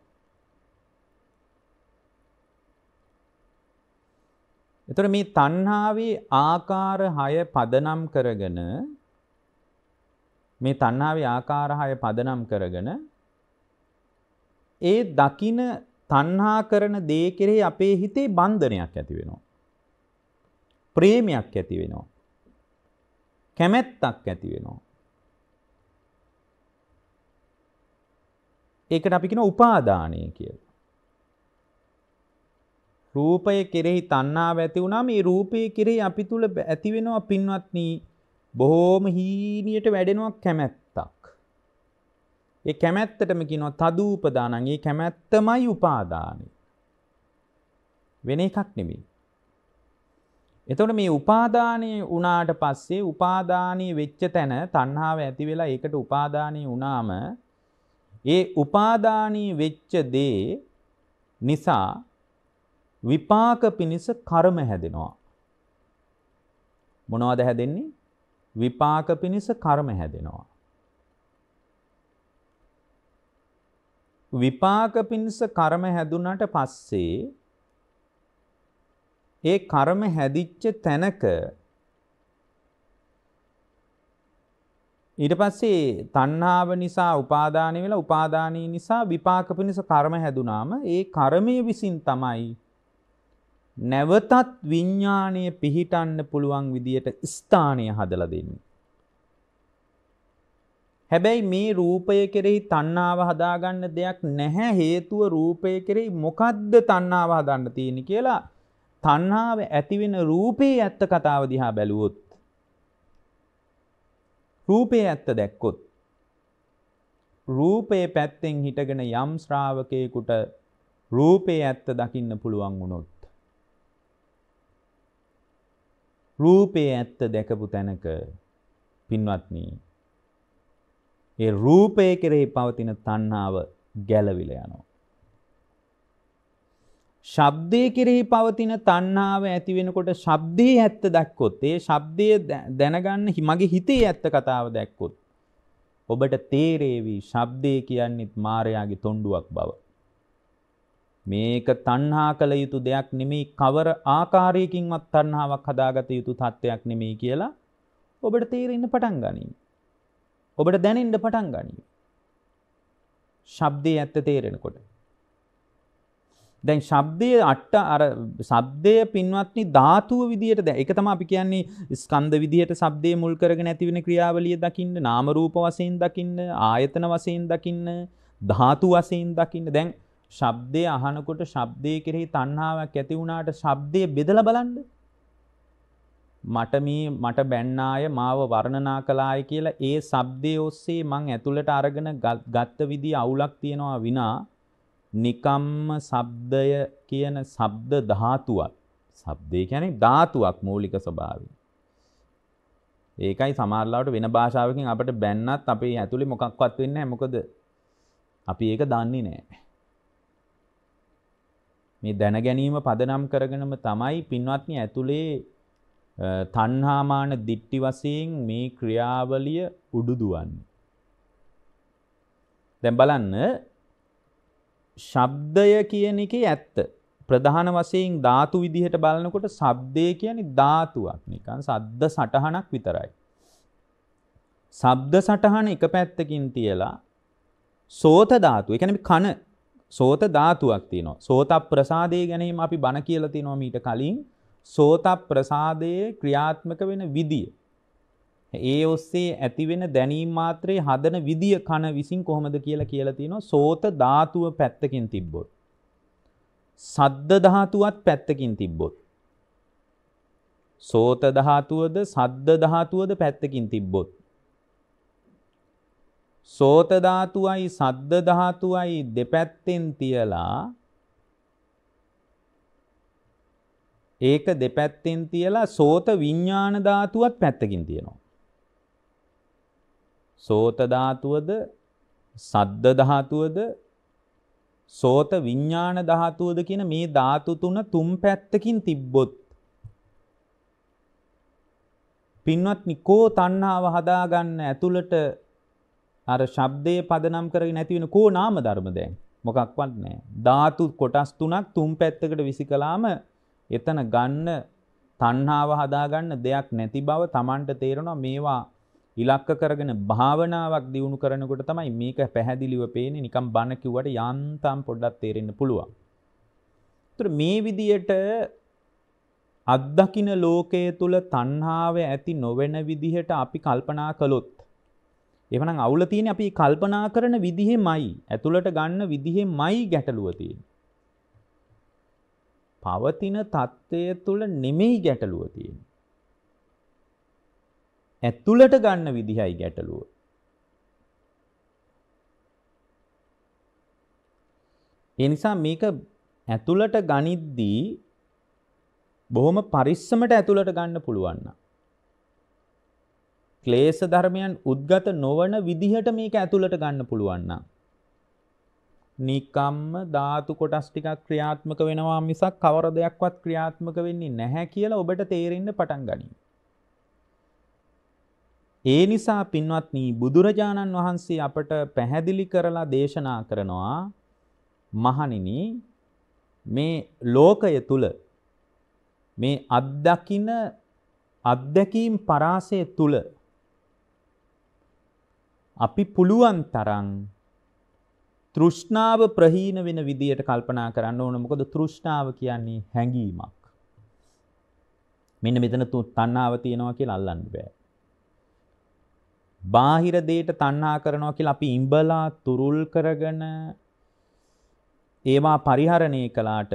එතකොට මේ තණ්හාවේ ආකාර 6 පදනම් කරගෙන මේ තණ්හාවේ ආකාර 6 පදනම් කරගෙන ඒ දකින තණ්හා කරන දේ කෙරෙහි අපේ හිතේ බන්ධනයක් ඇති වෙනවා. ප්‍රේමයක් ඇති වෙනවා. කැමැත්තක් ඇති වෙනවා. ඒකට අපි කියන උපාදානය කියලා. රූපය කෙරෙහි තණ්හාව ඇති වුණාම මේ රූපය කෙරෙහි අපි තුල ඇති වෙනවා පින්වත්නි බොහෝම හීනියට වැඩෙනවා කැමැත්තක්. ඒ කැමැත්තටම කියනවා තදූපදානං. ඒ කැමැත්තමයි උපාදානයි. වෙන එකක් නෙමෙයි. එතකොට මේ උපාදානය වුණාට පස්සේ උපාදානී වෙච්ච තැන තණ්හාව ඇති වෙලා ඒකට උපාදානී වුණාම ඒ උපාදානී වෙච්ච දේ නිසා විපාක පිනිස කර්ම හැදෙනවා. මොනවද හැදෙන්නේ? විපාක පිනිස කර්ම හැදෙනවා. විපාක පිනිස කර්ම හැදුනට පස්සේ ඒ කර්ම හැදිච්ච තැනක ඊට පස්සේ තණ්හාව නිසා උපාදානය වෙලා උපාදානය නිසා විපාක පිණිස කර්ම හැදුනාම ඒ කර්මය විසින් තමයි නැවතත් විඥාණය පිහිටන්න පුළුවන් විදියට ස්ථානය හදලා දෙන්නේ. හැබැයි මේ රූපය කෙරෙහි තණ්හාව හදාගන්න දෙයක් නැහැ හේතුව රූපය කෙරෙහි මොකද්ද තණ්හාව හදන්න තියෙන්නේ කියලා තණ්හාව ඇතිවෙන රූපේ ඇත්ත කතාව දිහා බැලුවොත් රූපේ ඇත්ත දැක්කොත් රූපේ පැත්තෙන් හිටගෙන යම් ශ්‍රාවකයෙකුට රූපේ ඇත්ත දකින්න පුළුවන් වුණොත් රූපේ ඇත්ත දැකපු තැනක පින්වත්නී ඒ රූපය කෙරෙහි පවතින තණ්හාව ගැලවිල යනවා. ශබ්දය කෙරෙහි පවතින තණ්හාව ඇති වෙනකොට ශබ්දයේ ඇත්ත දැක්කොත් ඒ ශබ්දය දැනගන්න මගේ හිතේ ඇත්ත කතාව දැක්කොත් ඔබට තේරේවි ශබ්දය කියන්නේත් මායාගේ තොණ්ඩුවක් බව. මේක තණ්හා කළ යුතු දෙයක් නෙමෙයි කවර ආකාරයකින්වත් තණ්හාවක් හදාගත යුතු තත්ත්වයක් නෙමෙයි කියලා ඔබට තේරෙන්න පටන් ගනී. ඔබට දැනෙන්න පටන් ගනී. ශබ්දයේ ඇත්ත තේරෙනකොට දැන් ශබ්දය අට්ට අර සබ්දය පින්වත්නි ධාතුව විදියට දැ එක තම අපි කියන්නේ ස්කන්ද විදියට සබ්දය මුල්කරගෙන ඇතිවෙන ක්‍රියාවලිය දකින්න නාමරූප වසයෙන් දකින්න ආයතන වසයෙන් දකින්න ධාතු වසයෙන් දකින්න දැන් ශබ්දය අහනකොට ශබ්දය කෙරෙහි තන්නාවක් ඇති වුණාට ශබ්දය බෙදල බලන්ඩ මට මේ මට බැන්නාය මාව වර්ණනා කලාය කියලා ඒ සබ්දය ඔස්සේ මං ඇතුළට අරගෙන ගත්ත විදි අවුලක් තියෙනවා විනා නිකම්ම ශබ්දය කියන ශබ්ද ධාතුවක් ශබ්දය කියන්නේ ධාතුවක් මූලික ස්වභාවයෙන් ඒකයි සමහරවිට වෙන භාෂාවකින් අපිට බැන්නත් අපේ ඇතුලේ මොකක්වත් වෙන්නේ නැහැ මොකද අපි ඒක දන්නේ නැහැ මේ දැන ගැනීම පදනම් කරගෙනම තමයි පින්වත්නි ඇතුලේ තණ්හාමාන දික්ටි වශයෙන් මේ ක්‍රියාවලිය උඩුදුවන්නේ දැන් බලන්න ශබ්දය කියන එකේ ඇත්ත ප්‍රධාන වශයෙන් ධාතු විදිහට බලනකොට ශබ්දය කියන්නේ ධාතුවක් නිකන් සද්ද සටහනක් විතරයි. ශබ්ද සටහන එක පැත්තකින් තියලා සෝත ධාතුව. ඒ කියන්නේ කන සෝත ධාතුවක් තියෙනවා. සෝත ප්‍රසාදයේ ගැනීම අපි බණ කියලා තිනවා මීට කලින්. සෝත ප්‍රසාදයේ ක්‍රියාත්මක වෙන විදිය ඒ ඔස්සේ ඇතිවෙන දැනීම් මාත්‍රයේ හදන විදිය කන විසින් කොහොමද කියලා කියලා තියෙනවා සෝත ධාතුව පැත්තකින් තිබ්බොත්. සද්ද ධාතුවත් පැත්තකින් තිබ්බොත්. සෝත ධාතුවද සද්ද ධාතුවද පැත්තකින් තිබ්බොත්. සෝත ධාතුවයි සද්ද ධාතුවයි දෙපැත්තෙන් තියලා ඒක දෙපැත්තෙන් තියලා සෝත විඤ්ඤාණ ධාතුවත් පැත්තකින් තියෙනවා. සෝත ධාතුවද සද්ද ධාතුවද සෝත විඥාන ධාතුවද කියන මේ ධාතු තුන තුන් පැත්තකින් තිබ්බොත් පින්වත් නිකෝ තණ්හාව හදාගන්න ඇතුළට අර ශබ්දයේ පදනම් කරගෙන නැති වෙන කෝ නාම ධර්ම දැන් මොකක්වත් නැහැ ධාතු කොටස් තුනක් තුන් පැත්තකට විසිකලාම එතන ගන්න තණ්හාව හදාගන්න දෙයක් නැති බව Tamanට තේරෙනවා මේවා ඉලක්ක කරගෙන භාවනාවක් දියුණු කරනකොට තමයි මේක පැහැදිලිව පේන්නේ නිකම් බන කිව්වට යන්තම් පොඩ්ඩක් තේරෙන්න පුළුවන්. ඒතර මේ විදියට අත්දකින්න ලෝකයේ තුල තණ්හාව ඇති නොවන විදිහට අපි කල්පනා කළොත් එවනම් අවුල තියෙන්නේ අපි කල්පනා කරන විදිහෙමයි ඇතුළට ගන්න විදිහෙමයි ගැටලුව තියෙන්නේ. පවතින தත්ත්වය තුල නෙමෙයි ගැටලුව තියෙන්නේ. ඇතුළට ගන්න විදිහයි ගැටලුව. ඒ නිසා මේක ඇතුළට ගනිද්දී බොහොම පරිස්සමට ඇතුළට ගන්න පුළුවන්. ක්ලේශ ධර්මයන් උද්ගත නොවන විදිහට මේක ඇතුළට ගන්න පුළුවන්. නිකම්ම ධාතු කොටස් ටිකක් ක්‍රියාත්මක වෙනවා මිසක් කවර දෙයක්වත් ක්‍රියාත්මක වෙන්නේ නැහැ කියලා ඔබට තේරෙන්න පටන් ගනිමු. ඒ නිසා පින්වත්නි බුදුරජාණන් වහන්සේ අපට පැහැදිලි කරලා දේශනා කරනවා මහණෙනි මේ ලෝකය තුල මේ අත්දකින අත්දැකීම් පරාසය තුල අපි පුළුවන් තරම් තෘෂ්ණාව ප්‍රහීන වෙන විදියට කල්පනා කරන්න ඕන මොකද තෘෂ්ණාව කියන්නේ හැඟීමක් මෙන්න මෙතන තණ්හාව තියෙනවා කියලා අල්ලන්න බෑ බාහිර දේට තණ්හා කරනවා කියලා අපි ඉඹලා තුරුල් කරගෙන ඒවා පරිහරණය කළාට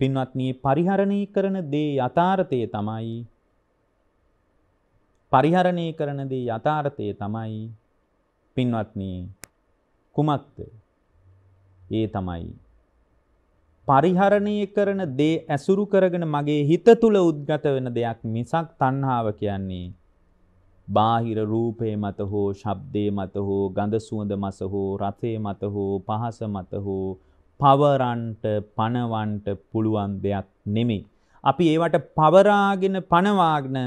පින්වත්නි පරිහරණය කරන දේ යථාර්ථය තමයි පරිහරණය කරන දේ යථාර්ථය තමයි පින්වත්නි කුමක්ද ඒ තමයි පරිහරණය කරන දේ ඇසුරු කරගෙන මගේ හිත තුල උද්ගත වෙන දෙයක් මිසක් තණ්හාව කියන්නේ බාහිර රූපේ මත හෝ ශබ්දේ මත හෝ ගඳ සුවඳ මස හෝ රතේ මත හෝ පහස මත හෝ පවරන්ට පණවන්ට පුළුවන් දෙයක් නෙමෙයි. අපි ඒවට පවරාගෙන පණවාගෙන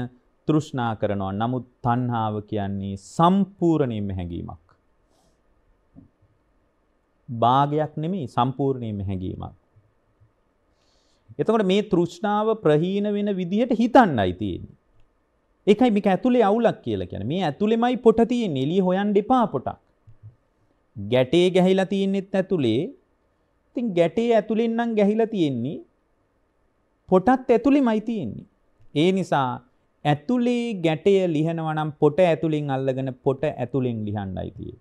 තෘෂ්ණා කරනවා. නමුත් තණ්හාව කියන්නේ සම්පූර්ණයෙන්ම හැඟීමක්. භාගයක් නෙමෙයි සම්පූර්ණයෙන්ම හැඟීමක්. එතකොට මේ තෘෂ්ණාව ප්‍රහීන වෙන විදිහට හිතන්නයි තියෙන්නේ. එකයි මේක ඇතුළේ අවුලක් කියලා කියන මේ ඇතුළෙමයි පොට තියෙන්නේ එළිය හොයන්න එපා පොටක් ගැටේ ගැහිලා තියෙන්නෙත් ඇතුළේ ඉතින් ගැටේ ඇතුළෙන් නම් ගැහිලා තියෙන්නේ පොටත් ඇතුළෙමයි තියෙන්නේ ඒ නිසා ඇතුළේ ගැටය ලිහනවා නම් පොට ඇතුළෙන් අල්ලගෙන පොට ඇතුළෙන් ලිහන්නයි තියෙන්නේ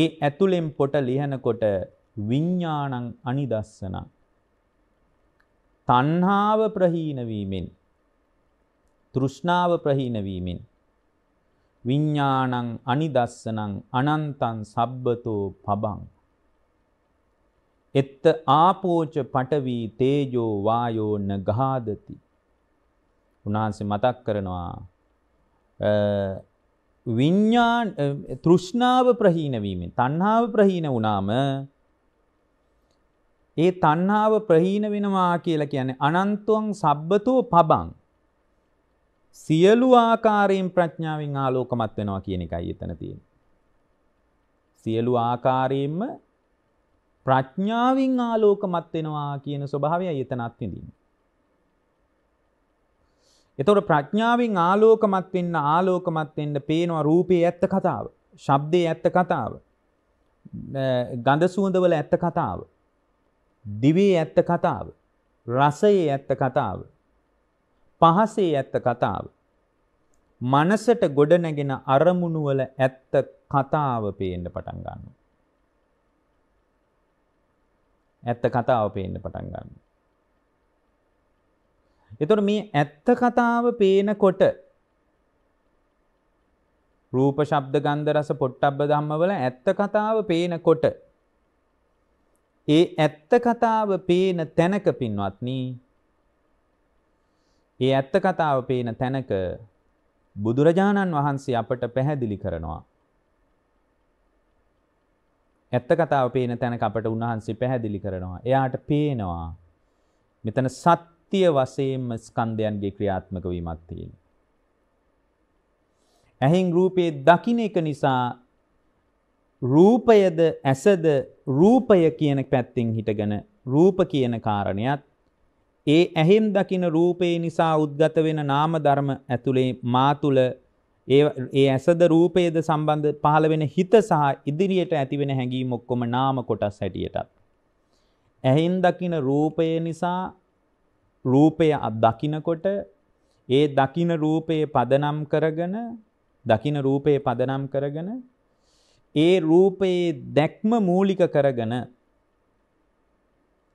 ඒ ඇතුළෙන් පොට ලිහනකොට විඤ්ඥාණං අනිදස්සන. තන්හාාව ප්‍රහීනවීමෙන් තෘෂ්ණාව ප්‍රහීන වීමෙන් විඥාණං අනිදස්සනං අනන්තං සබ්බතෝ පබං එත්ත ආපෝච පටවි තේජෝ වායෝ නඝාදති උන්වහන්සේ මතක් කරනවා විඤ්ඤාණ තෘෂ්ණාව ප්‍රහීන වීමෙන් තණ්හාව ප්‍රහීන වුණාම ඒ තණ්හාව ප්‍රහීන වෙනවා කියලා කියන්නේ අනන්තං සබ්බතෝ පබං සියලු ආකාරයෙන් ප්‍රඥාවෙන් ආලෝකමත් වෙනවා කියන එකයි එතන තියෙන්නේ. සියලු ආකාරයෙන්ම ප්‍රඥාවෙන් ආලෝකමත් වෙනවා කියන ස්වභාවයයි එතන අත්විඳින්නේ. එතකොට ප්‍රඥාවෙන් ආලෝකමත් වෙන්න ආලෝකමත් වෙන්න පේනවා රූපේ ඇත්ත කතාව, ශබ්දේ ඇත්ත කතාව, ගඳ සුවඳවල ඇත්ත කතාව, දිවේ ඇත්ත කතාව, රසයේ ඇත්ත කතාව, පහසේ ඇත්ත කතාව. මනසට ගොඩනැගෙන අරමුණු වල ඇත්ත කතාව පේන්න පටන් ගන්නවා. ඇත්ත කතාව පේන්න පටන් ගන්නවා. එතකොට මේ ඇත්ත කතාව පේනකොට රූප ශබ්ද ගන්ධ රස පොට්ටබ්බ ධම්ම වල ඇත්ත කතාව පේනකොට ඒ ඇත්ත කතාව පේන තැනක පින්වත්නි ඒ ඇත්ත කතාව පේන තැනක බුදුරජාණන් වහන්සේ අපට පැහැදිලි කරනවා. ඇත්ත කතාව පේන තැනක අපට උන්වහන්සේ පැහැදිලි කරනවා. එයාට පේනවා මෙතන සත්‍ය වශයෙන්ම ස්කන්ධයන්ගේ ක්‍රියාත්මක වීමක් තියෙනවා. ඇහෙන් රූපේ දකින්න එක නිසා රූපයද ඇසද රූපය කියන පැත්තෙන් හිටගෙන රූප කියන කාරණයත් ඒ ඇහෙන් දකින රූපේ නිසා උද්ගත වෙන නාම ධර්ම ඇතුලේ මා තුල ඒ ඒ ඇසද රූපයේද සම්බන්ධ පහළ වෙන හිත සහ ඉදිරියට ඇති වෙන හැඟීම් ඔක්කොම නාම කොටස් හැටියටත් ඇහෙන් දකින රූපය නිසා රූපය දකිනකොට ඒ දකින රූපයේ පදනම් කරගෙන දකින රූපයේ පදනම් කරගෙන ඒ රූපයේ දැක්ම මූලික කරගෙන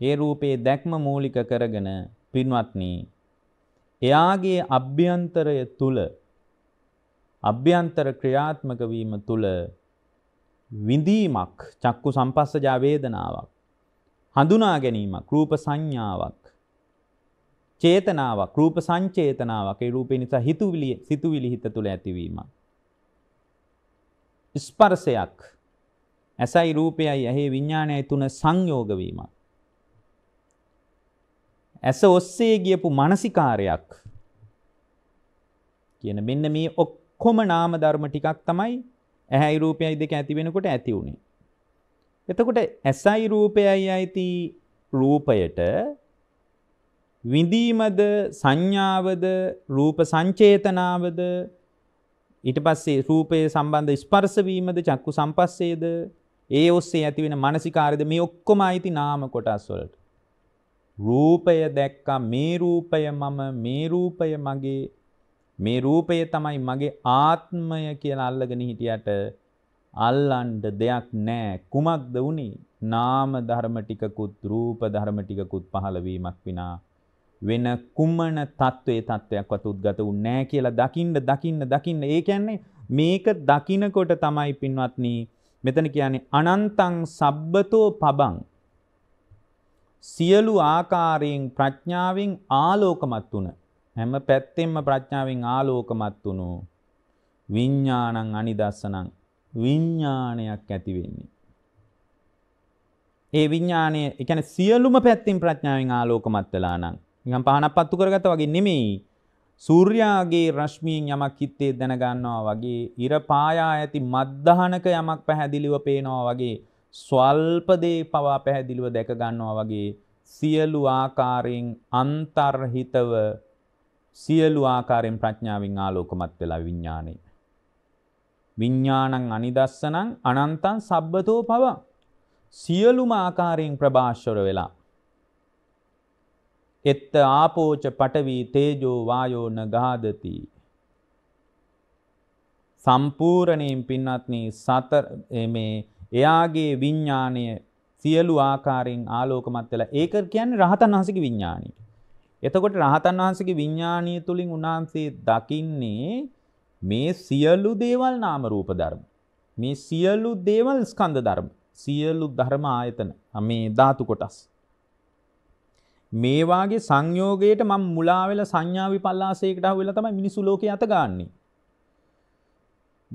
ඒ රූපේ දැක්ම මූලික කරගෙන පින්වත්නි එයාගේ අභ්‍යන්තරය තුල අභ්‍යන්තර ක්‍රියාත්මක වීම තුල විඳීමක් චක්කු සම්පස්සජා වේදනාවක් හඳුනා ගැනීමක් රූප සංඥාවක් චේතනාවක් රූප සංචේතනාවක් ඒ රූපේ නිසා හිතුවිලි සිතුවිලි හිත තුල ඇතිවීමක් ස්පර්ශයක් ඇසයි රූපයයි ඇහි විඥානයයි තුන සංයෝග වීමක් ඇස ඔස්සේ ගියපු මනසිකාරයක් කියන මෙන්න මේ ඔක්කොම නාම ධර්ම ටිකක් තමයි ඇහැයි රූපයයි දෙක ඇති වෙනකොට ඇති වුණේ. එතකොට ඇසයි රූපයයි අයිති රූපයට විඳීමද සංඥාවද රූප සංචේතනාවද ඊට පස්සේ රූපයේ සම්බන්ධ ස්පර්ශවීමද චක්කු සම්පස්සේද ඒ ඔස්සේ ඇතිවෙන මානසිකාරයද මේ ඔක්කොම අයිති නාම කොටස් වලට. රූපය දැක්කා මේ රූපය මම මේ රූපය මගේ මේ රූපය තමයි මගේ ආත්මය කියලා අල්ලගෙන හිටියට අල්ලන්ඩ දෙයක් නෑ කුමක්ද වුණේ නාම ධර්ම ටිකකුත් රූප ධර්ම ටිකකුත් පහළවීමක් විනා වෙන කුමන තත්ත්වයේ තත්ත්වයක්වත් උද්ගත වුන්නේ නෑ කියලා දකින්න දකින්න දකින්න ඒ කියන්නේ මේක දකිනකොට තමයි පින්වත්නි මෙතන කියන්නේ අනන්තං සබ්බතෝ පබං සියලු ආකාරයෙන් ප්‍රඥාවෙන් ආලෝකමත් වුණ හැම පැත්තෙන්ම ප්‍රඥාවෙන් ආලෝකමත් වුණු විඤ්ඥානං අනිදස්සනං විඤ්ඥානයක් ඇතිවෙන්නේ. ඒ විඤ්ඥානය එකන සියලුම පැත්තින් ප්‍රඥාවෙන් ආලෝකමත් වෙලා නං ගම් පහනක් පත්තු කරගත වගේ නෙමෙයි සූර්යාගේ රශ්මීෙන් යමක් හිත්තේ දැනගන්නවා වගේ ඉර පායා ඇති මද්දහනක යමක් පැහැදිලිව පේනවා වගේ ස්වල්පදේ පවා පැහැදිලිව දැක ගන්නවා වගේ සියලු ආකාරයෙන් අන්තර්හිතව සියලු ආකාරයෙන් ප්‍රඥාවෙන් ආලෝකමත් වෙලා විඥානේ. විඥානං අනිදස්සනං අනන්තං සබ්බතෝ පවා සියලුම ආකාරයෙන් ප්‍රභාෂර වෙලා. එත්ත ආපෝච පටවී තේජෝ වායෝ නගාදති. සම්පූර්ණයෙන් පින්වත්නි සතර මේ එයාගේ විඤ්ඥානය සියලු ආකාරයෙන් ආලෝකමත් වෙලා ඒක කියන්නේ රහතන් වහන්සේගේ විඥාණය. එතකොට රහතන් වහන්සේගේ විඥාණය තුලින් උන්වහන්සේ දකින්නේ මේ සියලු දේවල් නාම රූප ධර්ම. මේ සියලු දේවල් ස්කන්ධ ධර්ම. සියලු ධර්ම ආයතන. මේ ධාතු කොටස්. මේ වාගේ සංයෝගයට මම මුලා වෙලා සංඥා විපල්ලාසයකට අහුවෙලා තමයි මිනිසු ලෝකේ අත ගන්නේ.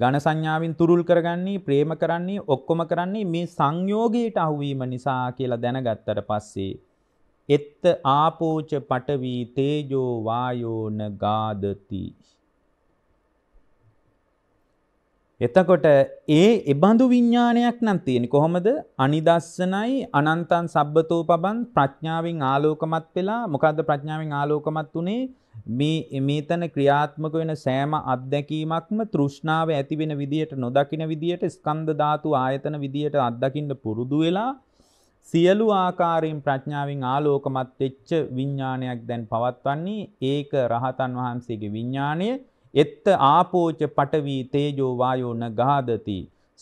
ඝන සංඥාවෙන් තුරුල් කරගන්නේ ප්‍රේම කරන්නේ ඔක්කොම කරන්නේ මේ සංයෝගයට අහුවීම නිසා කියලා දැනගත්තට පස්සේ එත්ත ආපෝච පටවි තේජෝ වායෝන ගාදති එතකොට ඒ එබඳු විඥානයක් නම් තියෙන්නේ කොහොමද අනිදස්සනයි අනන්තං සබ්බතෝ පබන් ප්‍රඥාවෙන් ආලෝකමත් වෙලා මොකද්ද ප්‍රඥාවෙන් ආලෝකමත් උනේ මේ මේතන ක්‍රියාත්මක වෙන සෑම අත්දැකීමක්ම තෘෂ්ණාව ඇති වෙන විදියට නොදකින විදියට ස්කන්ධ ධාතු ආයතන විදියට අත්දකින්න පුරුදු වෙලා සියලු ආකාරයෙන් ප්‍රඥාවෙන් ආලෝකමත් වෙච්ච විඥානයක් දැන් පවත්වන්නේ ඒක රහතන් වහන්සේගේ විඥාණය එත්ත ආපෝච පටවි තේජෝ වායෝ නගාදති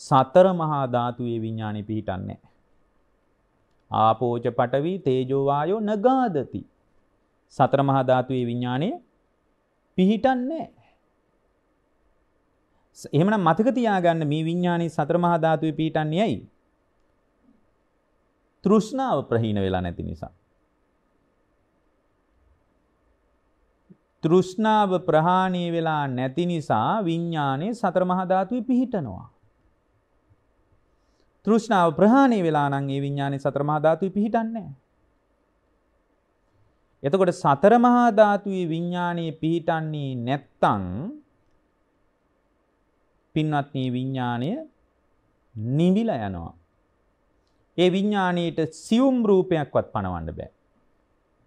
සතර මහා ධාතුයේ විඥාණය පිහිටන්නේ ආපෝච පටවි තේජෝ වායෝ නගාදති සතර මහා ධාතුවේ විඥාණය පිහිටන්නේ එහෙමනම් මතක තියාගන්න මේ විඥානේ සතර මහා ධාතුවේ පිහිටන්නේ ඇයි? තෘෂ්ණාව ප්‍රහීන වෙලා නැති නිසා. තෘෂ්ණාව ප්‍රහාණය වෙලා නැති නිසා විඥානේ සතර මහා ධාතුවේ පිහිටනවා. තෘෂ්ණාව ප්‍රහාණය වෙලා නම් ඒ විඥානේ සතර මහා ධාතුවේ පිහිටන්නේ නැහැ. එතකොට සතර මහා ධාතුවේ විඥානයේ පිහිටන්නේ නැත්තම් පින්වත්නි විඥාණය නිවිලා යනවා. ඒ විඥාණයට සියුම් රූපයක්වත් පණවන්න බෑ.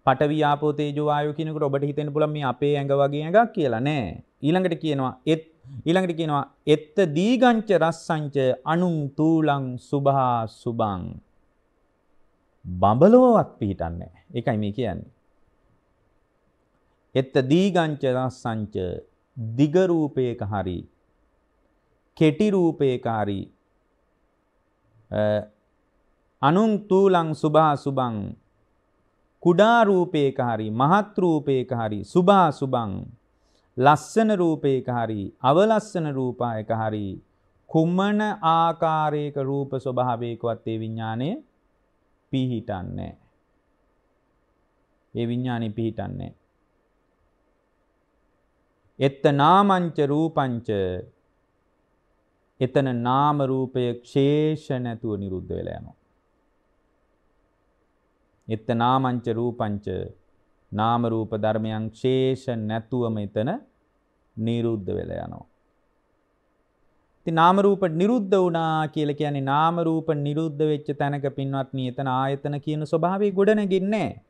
පඨවි ආපෝ තේජෝ වායෝ කියනකොට ඔබට හිතෙන්න පුළුවන් මේ අපේ ඇඟ වගේ ඇඟක් කියලා නෑ. ඊළඟට කියනවා එත් ඊළඟට කියනවා එත්ත දීගංච රස්සංච අනුං තූලං සුභා සුභං බඹලවවත් පිහිටන්නේ. ඒකයි මේ කියන්නේ. එත්ත දීගංච රස්සංච දිග රූපයක හරි කෙටි රූපයක හරි අනුන් තූලං සුභා සුභං කුඩා රූපයක හරි මහත් රූපයක හරි සුභා සුභං ලස්සන රූපයක හරි අවලස්සන රූපයක හරි කුමන ආකාරයක රූප ස්වභාවයකවත් ඒ විඥානය පිහිටන්නේ ඒ විඥානය පිහිටන්නේ එත්ත නාමංච රූපංච එතන නාම රූපය ක්ෂේෂ නැතුව නිරුද්ධ වෙලා යනවා. එත්ත නාමංච රූපංච නාම රූප ධර්මයන් ක්ෂේෂ නැතුවම එතන නිරුද්ධ වෙලා යනවා. ඉතින් නාම රූප නිරුද්ධ වුණා කියලා කියන්නේ නාම රූප නිරුද්ධ වෙච්ච තැනක පින්වත්නි එතන ආයතන කියන ස්වභාවය ගොඩ නැගින්නේ නැහැ.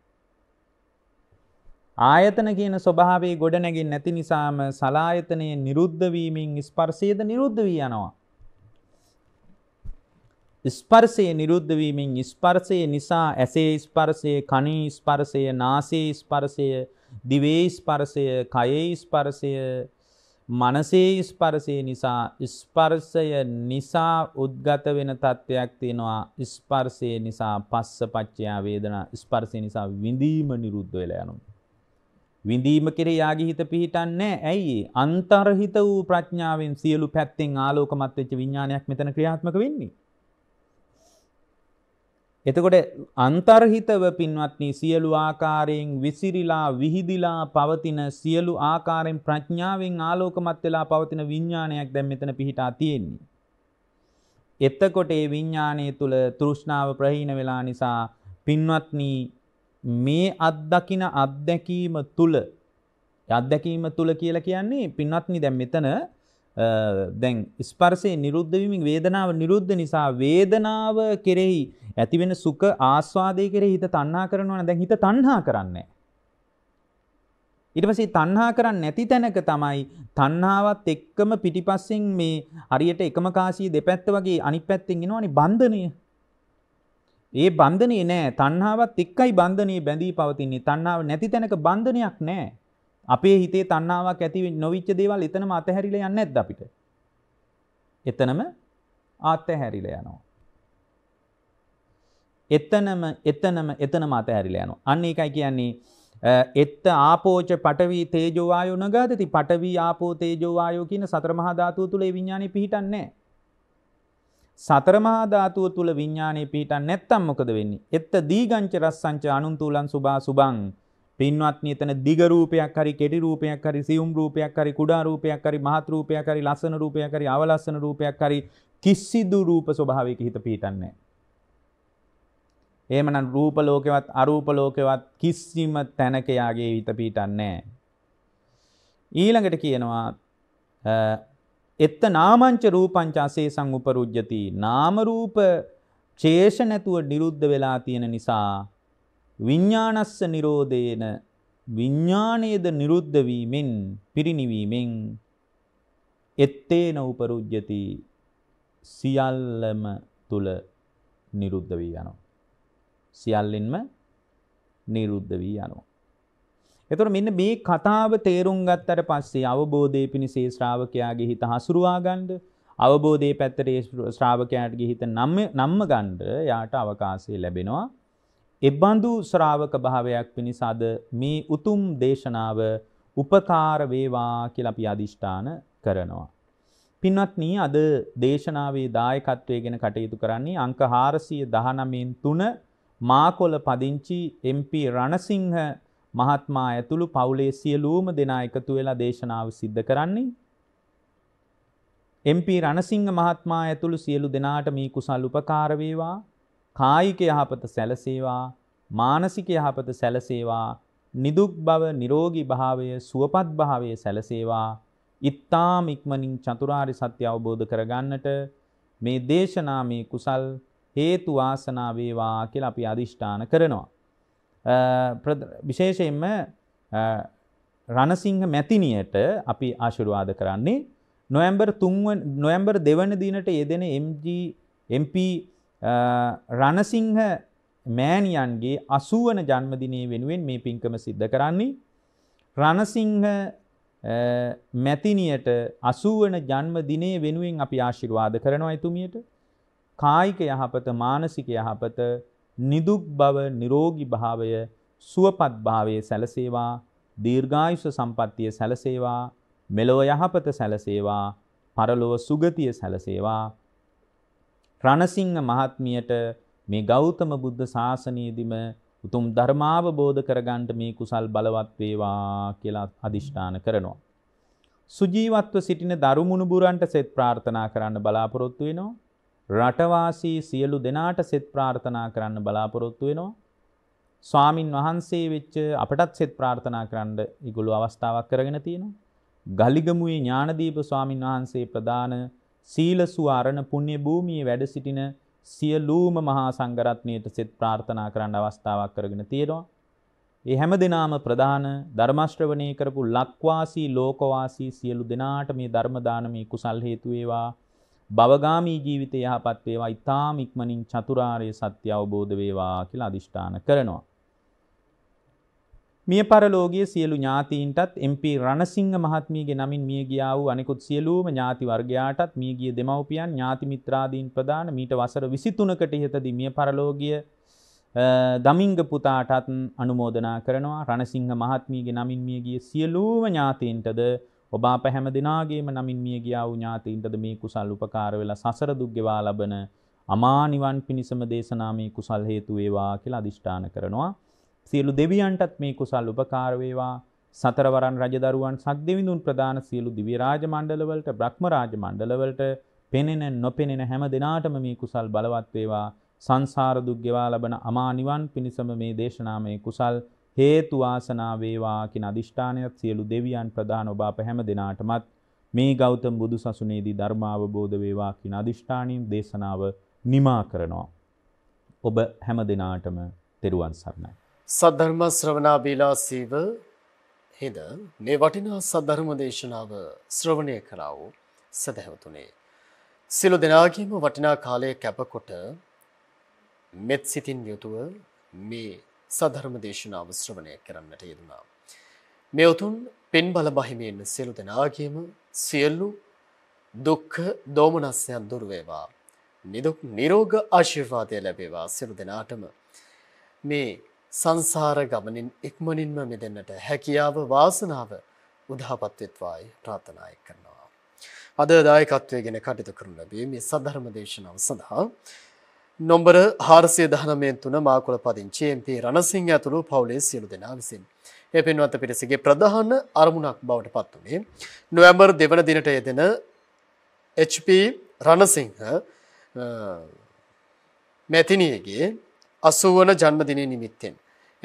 ආයතන කියන ස්වභාවේ ගොඩනැගින් නැති නිසාම සලායතනයේ නිරුද්ධවීමෙන් ස්පර්සයද නිරුද්ධ වී යනවා. ස්පර්සයේ නිරුද්ධවීමෙන් ස්පර්සය නිසා ඇසේ ස්පර්සය කනී ස්පර්සය නාසේ ස්පර්සය දිවේ ස්පර්සය කයේ ස්පර්සය මනසේ ස්පර්සය නිසා ස්පර්සය නිසා උද්ගත වෙන තත්ත්වයක් තියෙනවා ස්පර්සය නිසා පස්ස පච්චයා වේදනා ස්පර්සය නිසා විඳීම නිරුද්ධ වෙලා යනවා විඳීම කෙරේ යාගේ හිත පිහිටන්නේ ඇයි අන්තර්හිත වූ ප්‍රඥාවෙන් සියලු පැත්තෙන් ආලෝකමත් වෙච්ච විඥානයක් මෙතන ක්‍රියාත්මක වෙන්නේ එතකොට අන්තර්හිතව පින්වත්නි සියලු ආකාරයෙන් විසිරිලා විහිදිලා පවතින සියලු ආකාරයෙන් ප්‍රඥාවෙන් ආලෝකමත් වෙලා පවතින විඥානයක් දැන් මෙතන පිහිටා තියෙන්නේ එතකොට ඒ විඥානයේ තුල තෘෂ්ණාව ප්‍රහීන වෙලා නිසා පින්වත්නි මේ අත්දකින අත්දැකීම තුළ අත්දැකීම තුළ කියලා කියන්නේ පින්නත්නි දැන් මෙතන දැන් ස්පර්ශයේ නිරුද්ධ වීමෙන් වේදනාව නිරුද්ධ නිසා වේදනාව කෙරෙහි ඇතිවෙන සුඛ ආස්වාදයේ කෙරෙහි හිත තණ්හා කරනවා දැන් හිත තණ්හා කරන්නේ ඊට පස්සේ තණ්හා කරන්නේ නැති තැනක තමයි තණ්හාවත් එක්කම පිටිපස්සෙන් මේ හරියට එකම කාසිය දෙපැත්ත වගේ අනිත් පැත්තෙන් එනවනේ බන්ධනය ඒ බන්ධනය නෑ තන්නාවත් එක්කයි බන්ධනය බැඳී පවතින්නේ තන්නාව නැති තැනක බන්ධනයක් නෑ අපේ හිතේ තන්නාවක් ඇති නොවිච්ච දේවල් එතනම අතහැරිල යන්න ඇද අපිට එතනම ආත්තහැරිල යනවා එතනම එතනම එතනම අතහැරිල යනවා අන්න එකයි කියන්නේ එත්ත ආපෝච පටවී තේජෝවායෝ නගාදති පටවී ආපෝ තේජෝවායෝ කියන සත්‍රමහා ධාතුව තුළ විඤ්ඥාණය පිහිටන්නේ සතරමහා ධාතුව තුල විඥානය පිහිටන් නැත්තම් මොකද වෙන්නේ? එත්ත දීගංච රස්සංච අනුන්තුලන් සුභා සුභං. පින්වත්නි එතන දිග රූපයක් හරි කෙටි රූපයක් හරි සියුම් රූපයක් හරි කුඩා රූපයක් හරි මහත් රූපයක් හරි ලස්සන රූපයක් හරි අවලස්සන රූපයක් හරි කිසිදු රූප ස්වභාවයක හිත පිහිටන්නේ නැහැ. එහෙමනම් රූප ලෝකෙවත් අරූප ලෝකෙවත් කිසිම තැනක යාගේ හිත පිහිටන්නේ නැහැ. ඊළඟට කියනවා එත්ත නාමංච රූපංචාසේ සංඋපරුජ්ජති නාමරූප ශේෂ නැතුව නිරුද්ධ වෙලා තියෙන නිසා විඤ්ඥානස්ස නිරෝධයන විඤ්ඥානයද නිරුද්ධවීමෙන් පිරිනිවීමෙන් එත්තේන උපරුජ්ජති සියල්ලම තුළ නිරුද්ධ වී යනවා. සියල්ලෙන්ම නිරුද්ධ වී යනවා. එතකොට මෙන්න මේ කතාව තේරුම් ගත්තට පස්සේ අවබෝධයේ පිණිසේ ශ්‍රාවකයාගේ හිත හසුරුවා ගන්න අවබෝධයේ පැත්තට ඒ ශ්‍රාවකයාගේ හිත නම් නම්ම ගන්න යාට අවකාශය ලැබෙනවා. එබඳු ශ්‍රාවක භාවයක් පිණිස අද මේ උතුම් දේශනාව උපකාර වේවා කියලා අපි අදිෂ්ඨාන කරනවා. පින්වත්නි අද දේශනාවේ දායකත්වය ගැන කටයුතු කරන්නේ අංක 419 තුන මාකොල පදිංචි MP රණසිංහ මහත්මා ඇතුළු පවුලේ සියලූම දෙනා එකතු වෙලා දේශනාව සිද්ධ කරන්නේ. MP රණසිංහ මහත්මා ඇතුළු සියලු දෙනාට මේ කුසල් උපකාර වේවා. කායික යහපත සැලසේවා. මානසික යහපත සැලසේවා. නිදුක් බව, නිරෝගී භාවය, සුවපත් භාවය සැලසේවා. ඉත්තාම ඉක්මනින් චතුරාරි සත්‍ය අවබෝධ කරගන්නට මේ දේශනා මේ කුසල් හේතු වාසනා වේවා කියලා අපි අදිෂ්ඨාන කරනවා. විශේෂයෙන්ම රණසිංහ මැතිනියට අපි ආශිරුවාද කරන්නේ නොයම්බර් තුන්වන් නොයම්බර් දෙවන දිනට යෙදෙන MP රණසිංහ මෑණියන්ගේ අසුවන ජන්මදිනය වෙනුවෙන් මේ පින්කම සිද්ධ කරන්නේ. රණසිංහ මැතිනියට අසුවන ජන්මදිනය වෙනුවෙන් අපි ආශිර්වාද කරනවා එතුමියට. කායික යහපත මානසික යහපත නිදුක් බව නිරෝගී භාවය සුවපත් භාවයේ සැලසේවා දීර්ඝායුෂ සම්පන්නිය සැලසේවා මෙලොව යහපත සැලසේවා පරලොව සුගතිය සැලසේවා රණසිංහ මහත්මියට මේ ගෞතම බුද්ධ ශාසනයේදීම උතුම් ධර්මාවබෝධ කරගන්න මේ කුසල් බලවත් වේවා කියලා අදිෂ්ඨාන කරනවා. සුජීවත්ව සිටින දරුමුණුබුරන්ට සෙත් ප්‍රාර්ථනා කරන්න බලාපොරොත්තු වෙනවා. රටවාසී සියලු දෙනාට සෙත් ප්‍රාර්ථනා කරන්න බලාපොරොත්තු වෙනවා. ස්වාමින් වහන්සේ වෙච්ච අපටත් සෙත් ප්‍රාර්ථනා කරන්න ඉගොලු අවස්ථාවක් කරගෙන තියෙනවා. ගලිගමුවේ ඥානදීප ස්වාමින් වහන්සේ ප්‍රදාන සීලසු ආරණ පුණ්‍ය භූමියේ වැඩ සිටින සියලුම මහා සංඝරත්නයට සෙත් ප්‍රාර්ථනා කරන්න අවස්ථාවක් කරගෙන තියෙනවා. ඒ හැම දිනාම ප්‍රධාන ධර්මාශ්‍රවණය කරපු ලක්වාසී ලෝකවාසී සියලු දෙනාට මේ ධර්ම දානමේ කුසල් හේතු වේවා භවගාමී ජීවිතය යහපත් වේවා ඊ타ම ඉක්මනින් චතුරාර්ය සත්‍ය අවබෝධ වේවා කියලා අදිෂ්ඨාන කරනවා. මිය පරලෝකයේ සියලු ඥාතීන්ටත් MP රණසිංහ මහත්මියගේ නමින් මිය ගියා වූ අනෙකුත් සියලුම ඥාති වර්ගයාටත් මිය ගිය දෙමව්පියන් ඥාති මිත්‍රාදීන් ප්‍රදාන මීට වසර 23කට ඉහතදී මිය පරලෝකීය දමිංග පුතාටත් අනුමෝදනා කරනවා රණසිංහ මහත්මියගේ නමින් මිය ගිය සියලුම ඥාතීන්ටද ඔබ අප හැම දෙනාගේම නමින් මිය ගියා වූ ඥාතීන්ටද මේ කුසල් උපකාර වෙලා සසර දුක් ගෙවා ලබන අමා නිවන් පිණිසම දේශනා මේ කුසල් හේතු වේවා කියලා අදිෂ්ඨාන කරනවා. සියලු දෙවියන්ටත් මේ කුසල් උපකාර වේවා. සතරවරන් රජදරුවන් සක්දෙවිඳුන් ප්‍රදාන සියලු දිව්‍ය රාජ මණ්ඩලවලට බ්‍රහ්ම රාජ මණ්ඩලවලට පෙනෙන නොපෙනෙන හැම දිනාටම මේ කුසල් බලවත් වේවා. සංසාර දුක් ගෙවා ලබන අමා නිවන් පිණිසම මේ දේශනාමය කුසල් හේතු වාසනා වේවා කියන අදිෂ්ඨානයත් සියලු දෙවියන් ප්‍රදාන ඔබ අප හැම දිනාටමත් මේ ගෞතම බුදු සසුනේදී ධර්ම අවබෝධ වේවා කියන අදිෂ්ඨානයෙන් දේශනාව නිමා කරනවා. ඔබ හැම දිනාටම තෙරුවන් සරණයි. සද්ධර්ම ශ්‍රවණා බීලාසීව හිඳ මේ වටිනා සද්ධර්ම දේශනාව ශ්‍රවණය කරා වූ සදහැවතුනේ සිළු දෙනාගේම වටිනා කාලය කැපකොට මෙත් සිතින් යුතුව මේ සධර්ම දේශනාව ශ්‍රවණය කරන්නට යෙදුණා. මේ උතුම් පින් බල බහිමින් සියලු දෙනාගේම සියලු දුක්ඛ දෝමනස්යන් දුර වේවා. නිදුක් නිරෝග ආශිර්වාදය ලැබේවා සියලු දෙනාටම. මේ සංසාර ගමනින් ඉක්මනින්ම මෙදෙන්නට හැකියාව වාසනාව උදාපත් වෙත්වායි ප්‍රාර්ථනා කරනවා. අද දායකත්වයෙන් කටයුතු කරන ලැබී මේ සද්ධර්ම දේශනාව සඳහා නොම්බර හාරසය දහනමයෙන් තුන මාකුල පදිංචි MP රණසිංහ ඇතුළු පවුලේ සියලු දෙනා විසින්. ඒ පෙන්වත පිරිසගේ ප්‍රධාන අරමුණක් බවට පත් වුණේ නොවැම්බර් දෙවන දිනට යෙදෙන HP රණසිංහ මැතිනියගේ අසුවන ජන්මදිනය නිමිත්තෙන්.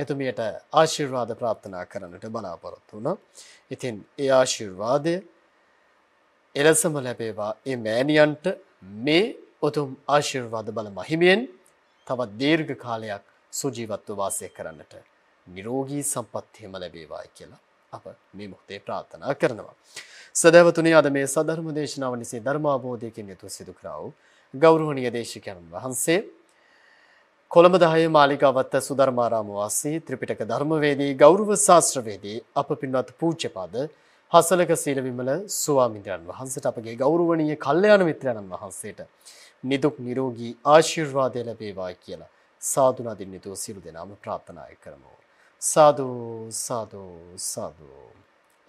එතුමියට ආශිර්වාද ප්‍රාර්ථනා කරන්නට බලාපොරොත්තු වුණා. ඉතින් ඒ ආශිර්වාදය එලසම ලැබේවා ඒ මෑණියන්ට මේ උතුම් ආශිර්වාද බලම හිමියෙන් තවත් දීර්ඝ කාලයක් සුජීවත්ව වාසය කරන්නට නිරෝගී සම්පත්තියම ලැබේවායි කියලා අප මේ මොහොතේ ප්‍රාර්ථනා කරනවා. සදවතුනි අද මේ සධර්ම දේශනාව නිසි ධර්මාබෝධයකින් යුතුව සිදු කරා වූ ගෞරවනීය දේශකයන් වහන්සේ කොළඹ 10 මාලිකාවත්ත සුධර්මාරාම වාසී ත්‍රිපිටක ධර්මවේදී ගෞරව ශාස්ත්‍රවේදී අප පින්වත් පූජ්‍යපද හසලක සීලවිමල ස්වාමීන් වහන්සේට අපගේ ගෞරවනීය කල්යාණ මිත්‍රයන්න් වහන්සේට නිදුක් නිරෝගී ආශිර්වාදය ලැබේවායි කියලා සාදුනාදින් නිතෝ සිළු දෙනාම ප්‍රාර්ථනා කරමු. සාදු සාදු සාදු.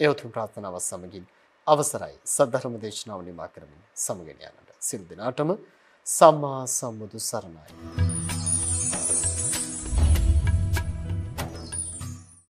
ඒ උතුම් ප්‍රාර්ථනාව සමගින් අවසරයි සද්ධර්ම දේශනාව නිමා කරමින් සමගෙන යන්නට සිළු දෙනාටම සම්මා සම්බුදු සරණයි.